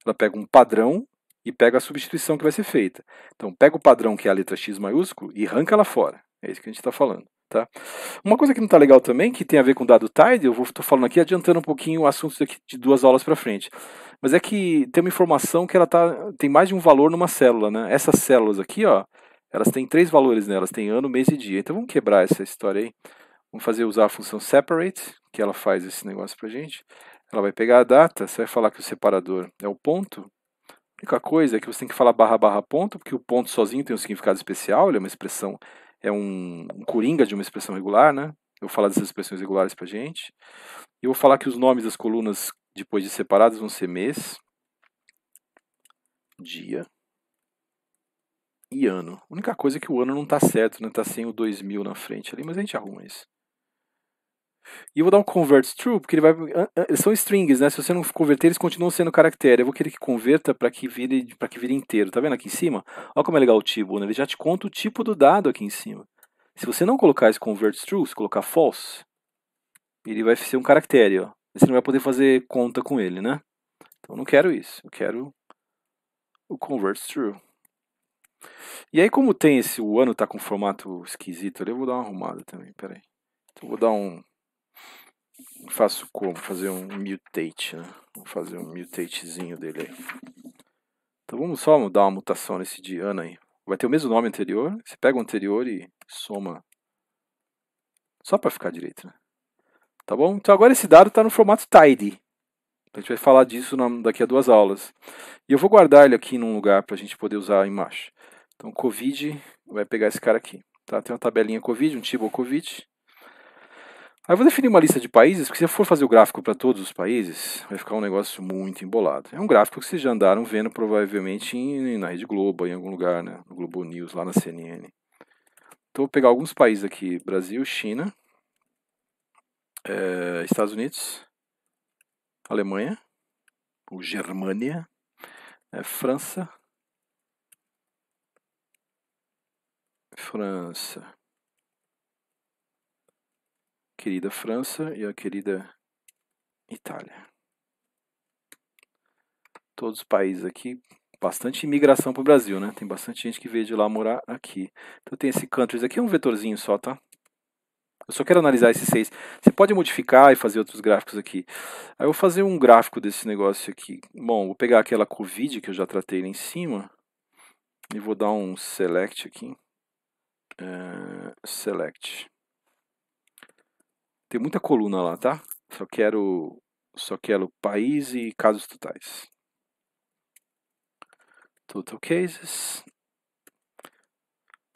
ela pega um padrão e pega a substituição que vai ser feita. Então, pega o padrão, que é a letra X maiúsculo, e arranca ela fora. É isso que a gente está falando. Tá? Uma coisa que não está legal também, que tem a ver com o dado tidy, eu estou falando aqui adiantando um pouquinho o assunto daqui de duas aulas para frente, mas é que tem uma informação que ela tá, tem mais de um valor numa célula. Né? Essas células aqui, ó, elas têm três valores nelas, né? tem ano, mês e dia. Então vamos quebrar essa história aí. Vamos fazer usar a função separate, que ela faz esse negócio pra gente. Ela vai pegar a data, você vai falar que o separador é o ponto. A única coisa é que você tem que falar barra barra ponto, porque o ponto sozinho tem um significado especial, ele é uma expressão, é um, um coringa de uma expressão regular, né? Eu vou falar dessas expressões regulares pra gente. E eu vou falar que os nomes das colunas depois de separadas vão ser mês, dia, e ano. A única coisa é que o ano não tá certo, né? Tá sem o 2000 na frente ali, mas a gente arruma isso. E eu vou dar um convert true, porque ele vai. Eles são strings, né? Se você não converter, eles continuam sendo caractere. Eu vou querer que converta para que vire para que vire inteiro. Tá vendo aqui em cima? Olha como é legal o tipo, né? Ele já te conta o tipo do dado aqui em cima. Se você não colocar esse convert true, se colocar false, ele vai ser um caractere, ó. Você não vai poder fazer conta com ele, né? Então eu não quero isso. Eu quero o convert true. E aí, como tem esse. O ano tá com um formato esquisito ali, eu vou dar uma arrumada também, peraí. Então, vou dar um. Faço como? Fazer um mutate, né? Vou fazer um mutatezinho dele aí. Então vamos só dar uma mutação nesse de ano aí. Vai ter o mesmo nome anterior. Você pega o anterior e soma. Só para ficar direito, né? Tá bom? Então agora esse dado está no formato tidy. a gente vai falar disso daqui a duas aulas. E eu vou guardar ele aqui num lugar para a gente poder usar a imagem. Então, Covid vai pegar esse cara aqui. Tá? Tem uma tabelinha Covid, um table Covid. Aí eu vou definir uma lista de países, porque se eu for fazer o gráfico para todos os países, vai ficar um negócio muito embolado. É um gráfico que vocês já andaram vendo provavelmente em, na Rede Globo, em algum lugar, né? no Globo News, lá na CNN. Então eu vou pegar alguns países aqui, Brasil, China, é, Estados Unidos, Alemanha, ou Germânia, é, França, França. Querida França e a querida Itália. Todos os países aqui, bastante imigração para o Brasil, né? Tem bastante gente que veio de lá morar aqui. Então tem esse countries aqui, é um vetorzinho só, tá? Eu só quero analisar esses seis. Você pode modificar e fazer outros gráficos aqui. Aí eu vou fazer um gráfico desse negócio aqui. Bom, vou pegar aquela Covid que eu já tratei lá em cima. E vou dar um select aqui. Eh, select. Tem muita coluna lá, tá? Só quero, só quero país e casos totais. Total cases.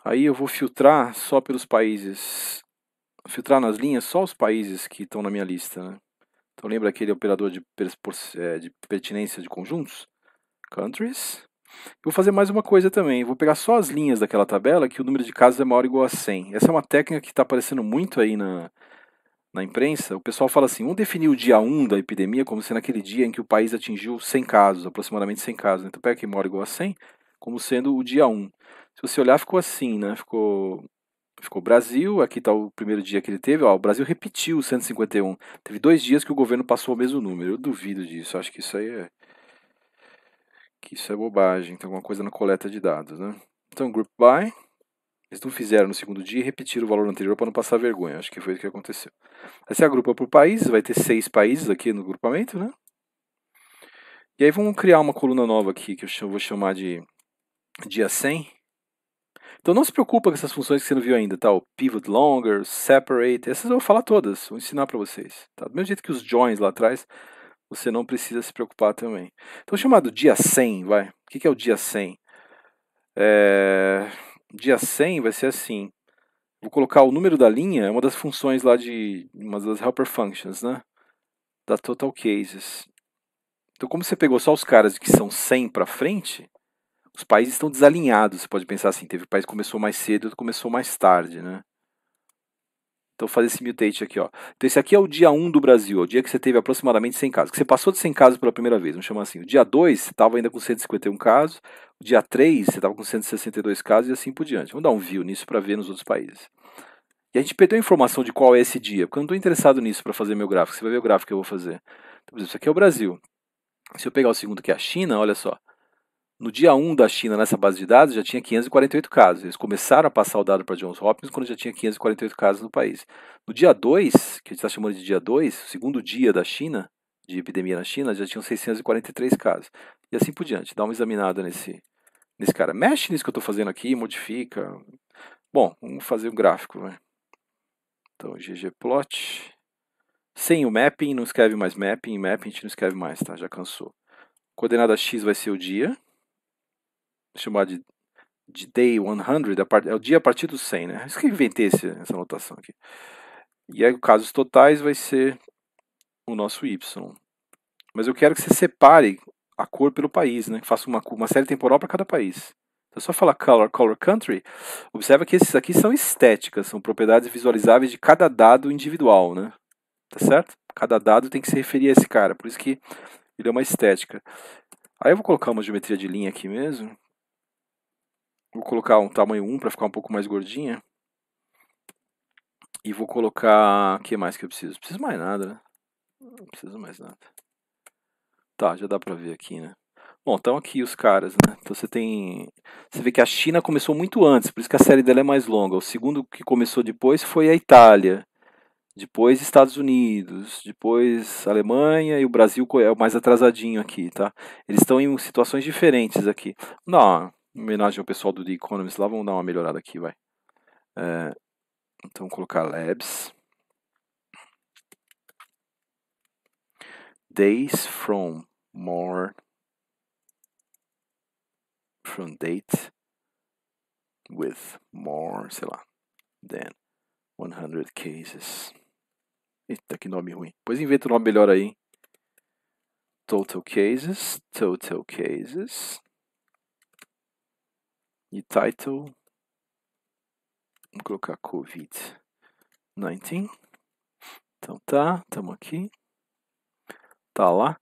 Aí eu vou filtrar só pelos países, filtrar nas linhas só os países que estão na minha lista, né? Então lembra aquele operador de, eh, de pertinência de conjuntos? Countries. Vou fazer mais uma coisa também. Vou pegar só as linhas daquela tabela que o número de casos é maior ou igual a 100. Essa é uma técnica que está aparecendo muito aí na, na imprensa. O pessoal fala assim: vamos definir o dia 1 da epidemia como sendo aquele dia em que o país atingiu 100 casos, aproximadamente 100 casos. Então pega aqui maior ou igual a 100 como sendo o dia 1. Se você olhar, ficou assim, né? Ficou ficou Brasil, aqui está o primeiro dia que ele teve, ó, o Brasil repetiu 151. Teve dois dias que o governo passou o mesmo número. Eu duvido disso, acho que isso aí é que isso é bobagem, tem alguma coisa na coleta de dados, né? Então, group by, eles não fizeram no segundo dia e repetiram o valor anterior para não passar vergonha. Acho que foi o que aconteceu. Aí você agrupa por país, vai ter seis países aqui no grupamento, né? E aí vamos criar uma coluna nova aqui, que eu vou chamar de dia 100. Então não se preocupa com essas funções que você não viu ainda, tá? O pivot longer, separate, essas eu vou falar todas, vou ensinar para vocês. Tá? Do mesmo jeito que os joins lá atrás, você não precisa se preocupar também. Então, chamado dia 100, vai. O que, é o dia 100? É... Dia 100 vai ser assim. Vou colocar o número da linha, é uma das funções lá de. Uma das helper functions, né? Da total cases. Então, como você pegou só os caras que são 100 para frente, os países estão desalinhados. Você pode pensar assim: teve país que começou mais cedo e outro começou mais tarde, né? Então fazer esse mutate aqui, ó. Então esse aqui é o dia 1 do Brasil, é o dia que você teve aproximadamente 100 casos, que você passou de 100 casos pela primeira vez, vamos chamar assim. O dia 2 você estava ainda com 151 casos, o dia 3 você estava com 162 casos e assim por diante. Vamos dar um view nisso para ver nos outros países. E a gente perdeu a informação de qual é esse dia, porque eu não estou interessado nisso para fazer meu gráfico. Você vai ver o gráfico que eu vou fazer. Então, por exemplo, isso aqui é o Brasil. Se eu pegar o segundo que é a China, olha só. No dia 1 da China, nessa base de dados, já tinha 548 casos. Eles começaram a passar o dado para Johns Hopkins quando já tinha 548 casos no país. No dia 2, que a gente está chamando de dia 2, o segundo dia da China, de epidemia na China, já tinham 643 casos. E assim por diante. Dá uma examinada nesse, nesse cara. Mexe nisso que eu estou fazendo aqui, modifica. Bom, vamos fazer um gráfico. Né? Então, ggplot. Sem o mapping, não escreve mais mapping. Mapping a gente não escreve mais, tá? Já cansou. Coordenada x vai ser o dia, chamar de, de Day 100, é o dia a partir do 100, né? Isso que eu inventei esse, essa notação aqui. E aí, casos totais vai ser o nosso Y. Mas eu quero que você separe a cor pelo país, né? Que faça uma, uma série temporal para cada país. Então, eu só falar color, color country, observa que esses aqui são estéticas, são propriedades visualizáveis de cada dado individual, né? Tá certo? Cada dado tem que se referir a esse cara, por isso que ele é uma estética. Aí eu vou colocar uma geometria de linha aqui mesmo. Vou colocar um tamanho 1 para ficar um pouco mais gordinha. E vou colocar. O que mais que eu preciso? Não preciso mais nada, né? Não preciso mais nada. Tá, já dá pra ver aqui, né? Bom, estão aqui os caras, né? Então você tem. Você vê que a China começou muito antes, por isso que a série dela é mais longa. O segundo que começou depois foi a Itália. Depois Estados Unidos, depois Alemanha e o Brasil é o mais atrasadinho aqui, tá? Eles estão em situações diferentes aqui. Não, homenagem ao pessoal do The Economist lá, vamos dar uma melhorada aqui, vai. É, então, colocar labs. Days from more from date with more, sei lá, than 100 cases. Eita, que nome ruim. Pois inventa um nome melhor aí. Total cases, total cases e title, vamos colocar COVID-19. Então tá, estamos aqui, tá lá.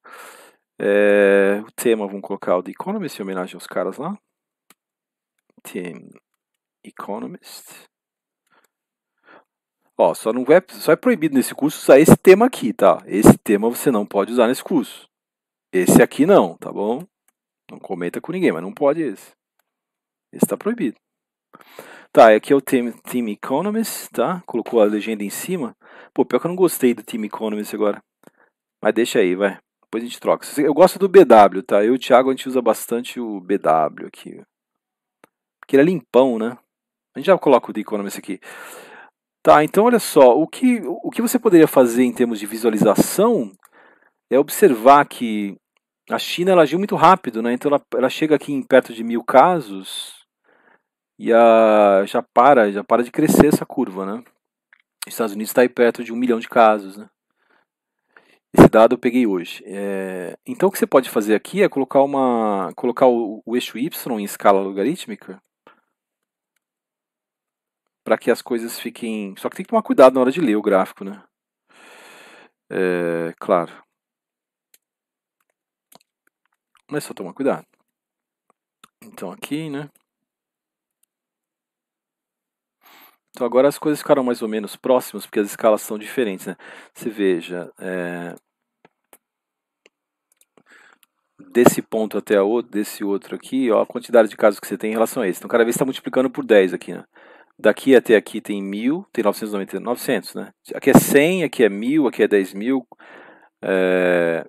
É, o tema, vamos colocar o The Economist, em homenagem aos caras lá. Team Economist. Ó, só não é, só é proibido nesse curso usar esse tema aqui, tá? Esse tema você não pode usar nesse curso. Esse aqui não, tá bom? Não comenta com ninguém, mas não pode esse. Está proibido. Tá, aqui é o Team, team Economist, tá? Colocou a legenda em cima. Pô, pior que eu não gostei do Team Economist agora. Mas deixa aí, vai. Depois a gente troca. Eu gosto do BW, tá? Eu e o Thiago, a gente usa bastante o BW aqui. Porque ele é limpão, né? A gente já coloca o The Economist aqui. Tá, então olha só. O que, o que você poderia fazer em termos de visualização é observar que a China ela agiu muito rápido, né? Então ela, ela chega aqui em perto de mil casos e a, já para, já para de crescer essa curva, né? Os Estados Unidos está aí perto de um milhão de casos, né? Esse dado eu peguei hoje. É, então o que você pode fazer aqui é colocar uma, colocar o, o eixo y em escala logarítmica para que as coisas fiquem. Só que tem que tomar cuidado na hora de ler o gráfico, né? É, claro. Mas só tomar cuidado. Então aqui, né? Então agora as coisas ficaram mais ou menos próximas, porque as escalas são diferentes, né? Você veja, é... desse ponto até outro, desse outro aqui, ó, a quantidade de casos que você tem em relação a esse. Então cada vez está multiplicando por 10 aqui, né? Daqui até aqui tem 1.000, tem 990, 900, né? Aqui é 100, aqui é 1.000, aqui é 10.000, mil, é...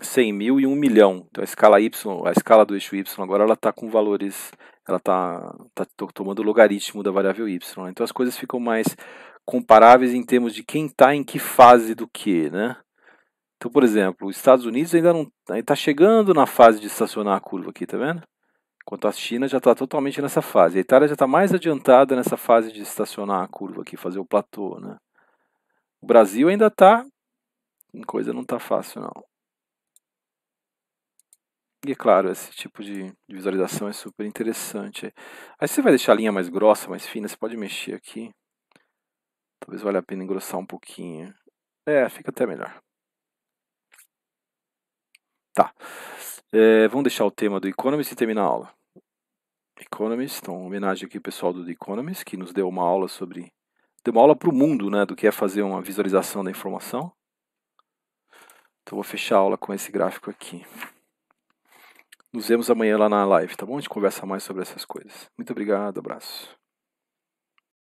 100 mil e 1 milhão. Então a escala Y, a escala do eixo Y agora ela está com valores ela está tá, tá tomando o logaritmo da variável y. Né? Então as coisas ficam mais comparáveis em termos de quem está em que fase do que, né? Então, por exemplo, os Estados Unidos ainda não está chegando na fase de estacionar a curva aqui, tá vendo? Enquanto a China já está totalmente nessa fase. A Itália já está mais adiantada nessa fase de estacionar a curva aqui, fazer o platô, né? O Brasil ainda está... Coisa não está fácil, não. E é claro, esse tipo de, visualização é super interessante. Aí você vai deixar a linha mais grossa, mais fina, você pode mexer aqui. Talvez valha a pena engrossar um pouquinho. É, fica até melhor. Tá. É, vamos deixar o tema do Economist e terminar a aula. Economist, então homenagem aqui ao pessoal do The Economist, que nos deu uma aula sobre... Deu uma aula para o mundo, né, do que é fazer uma visualização da informação. Então vou fechar a aula com esse gráfico aqui. Nos vemos amanhã lá na live, tá bom? A gente conversa mais sobre essas coisas. Muito obrigado, abraço.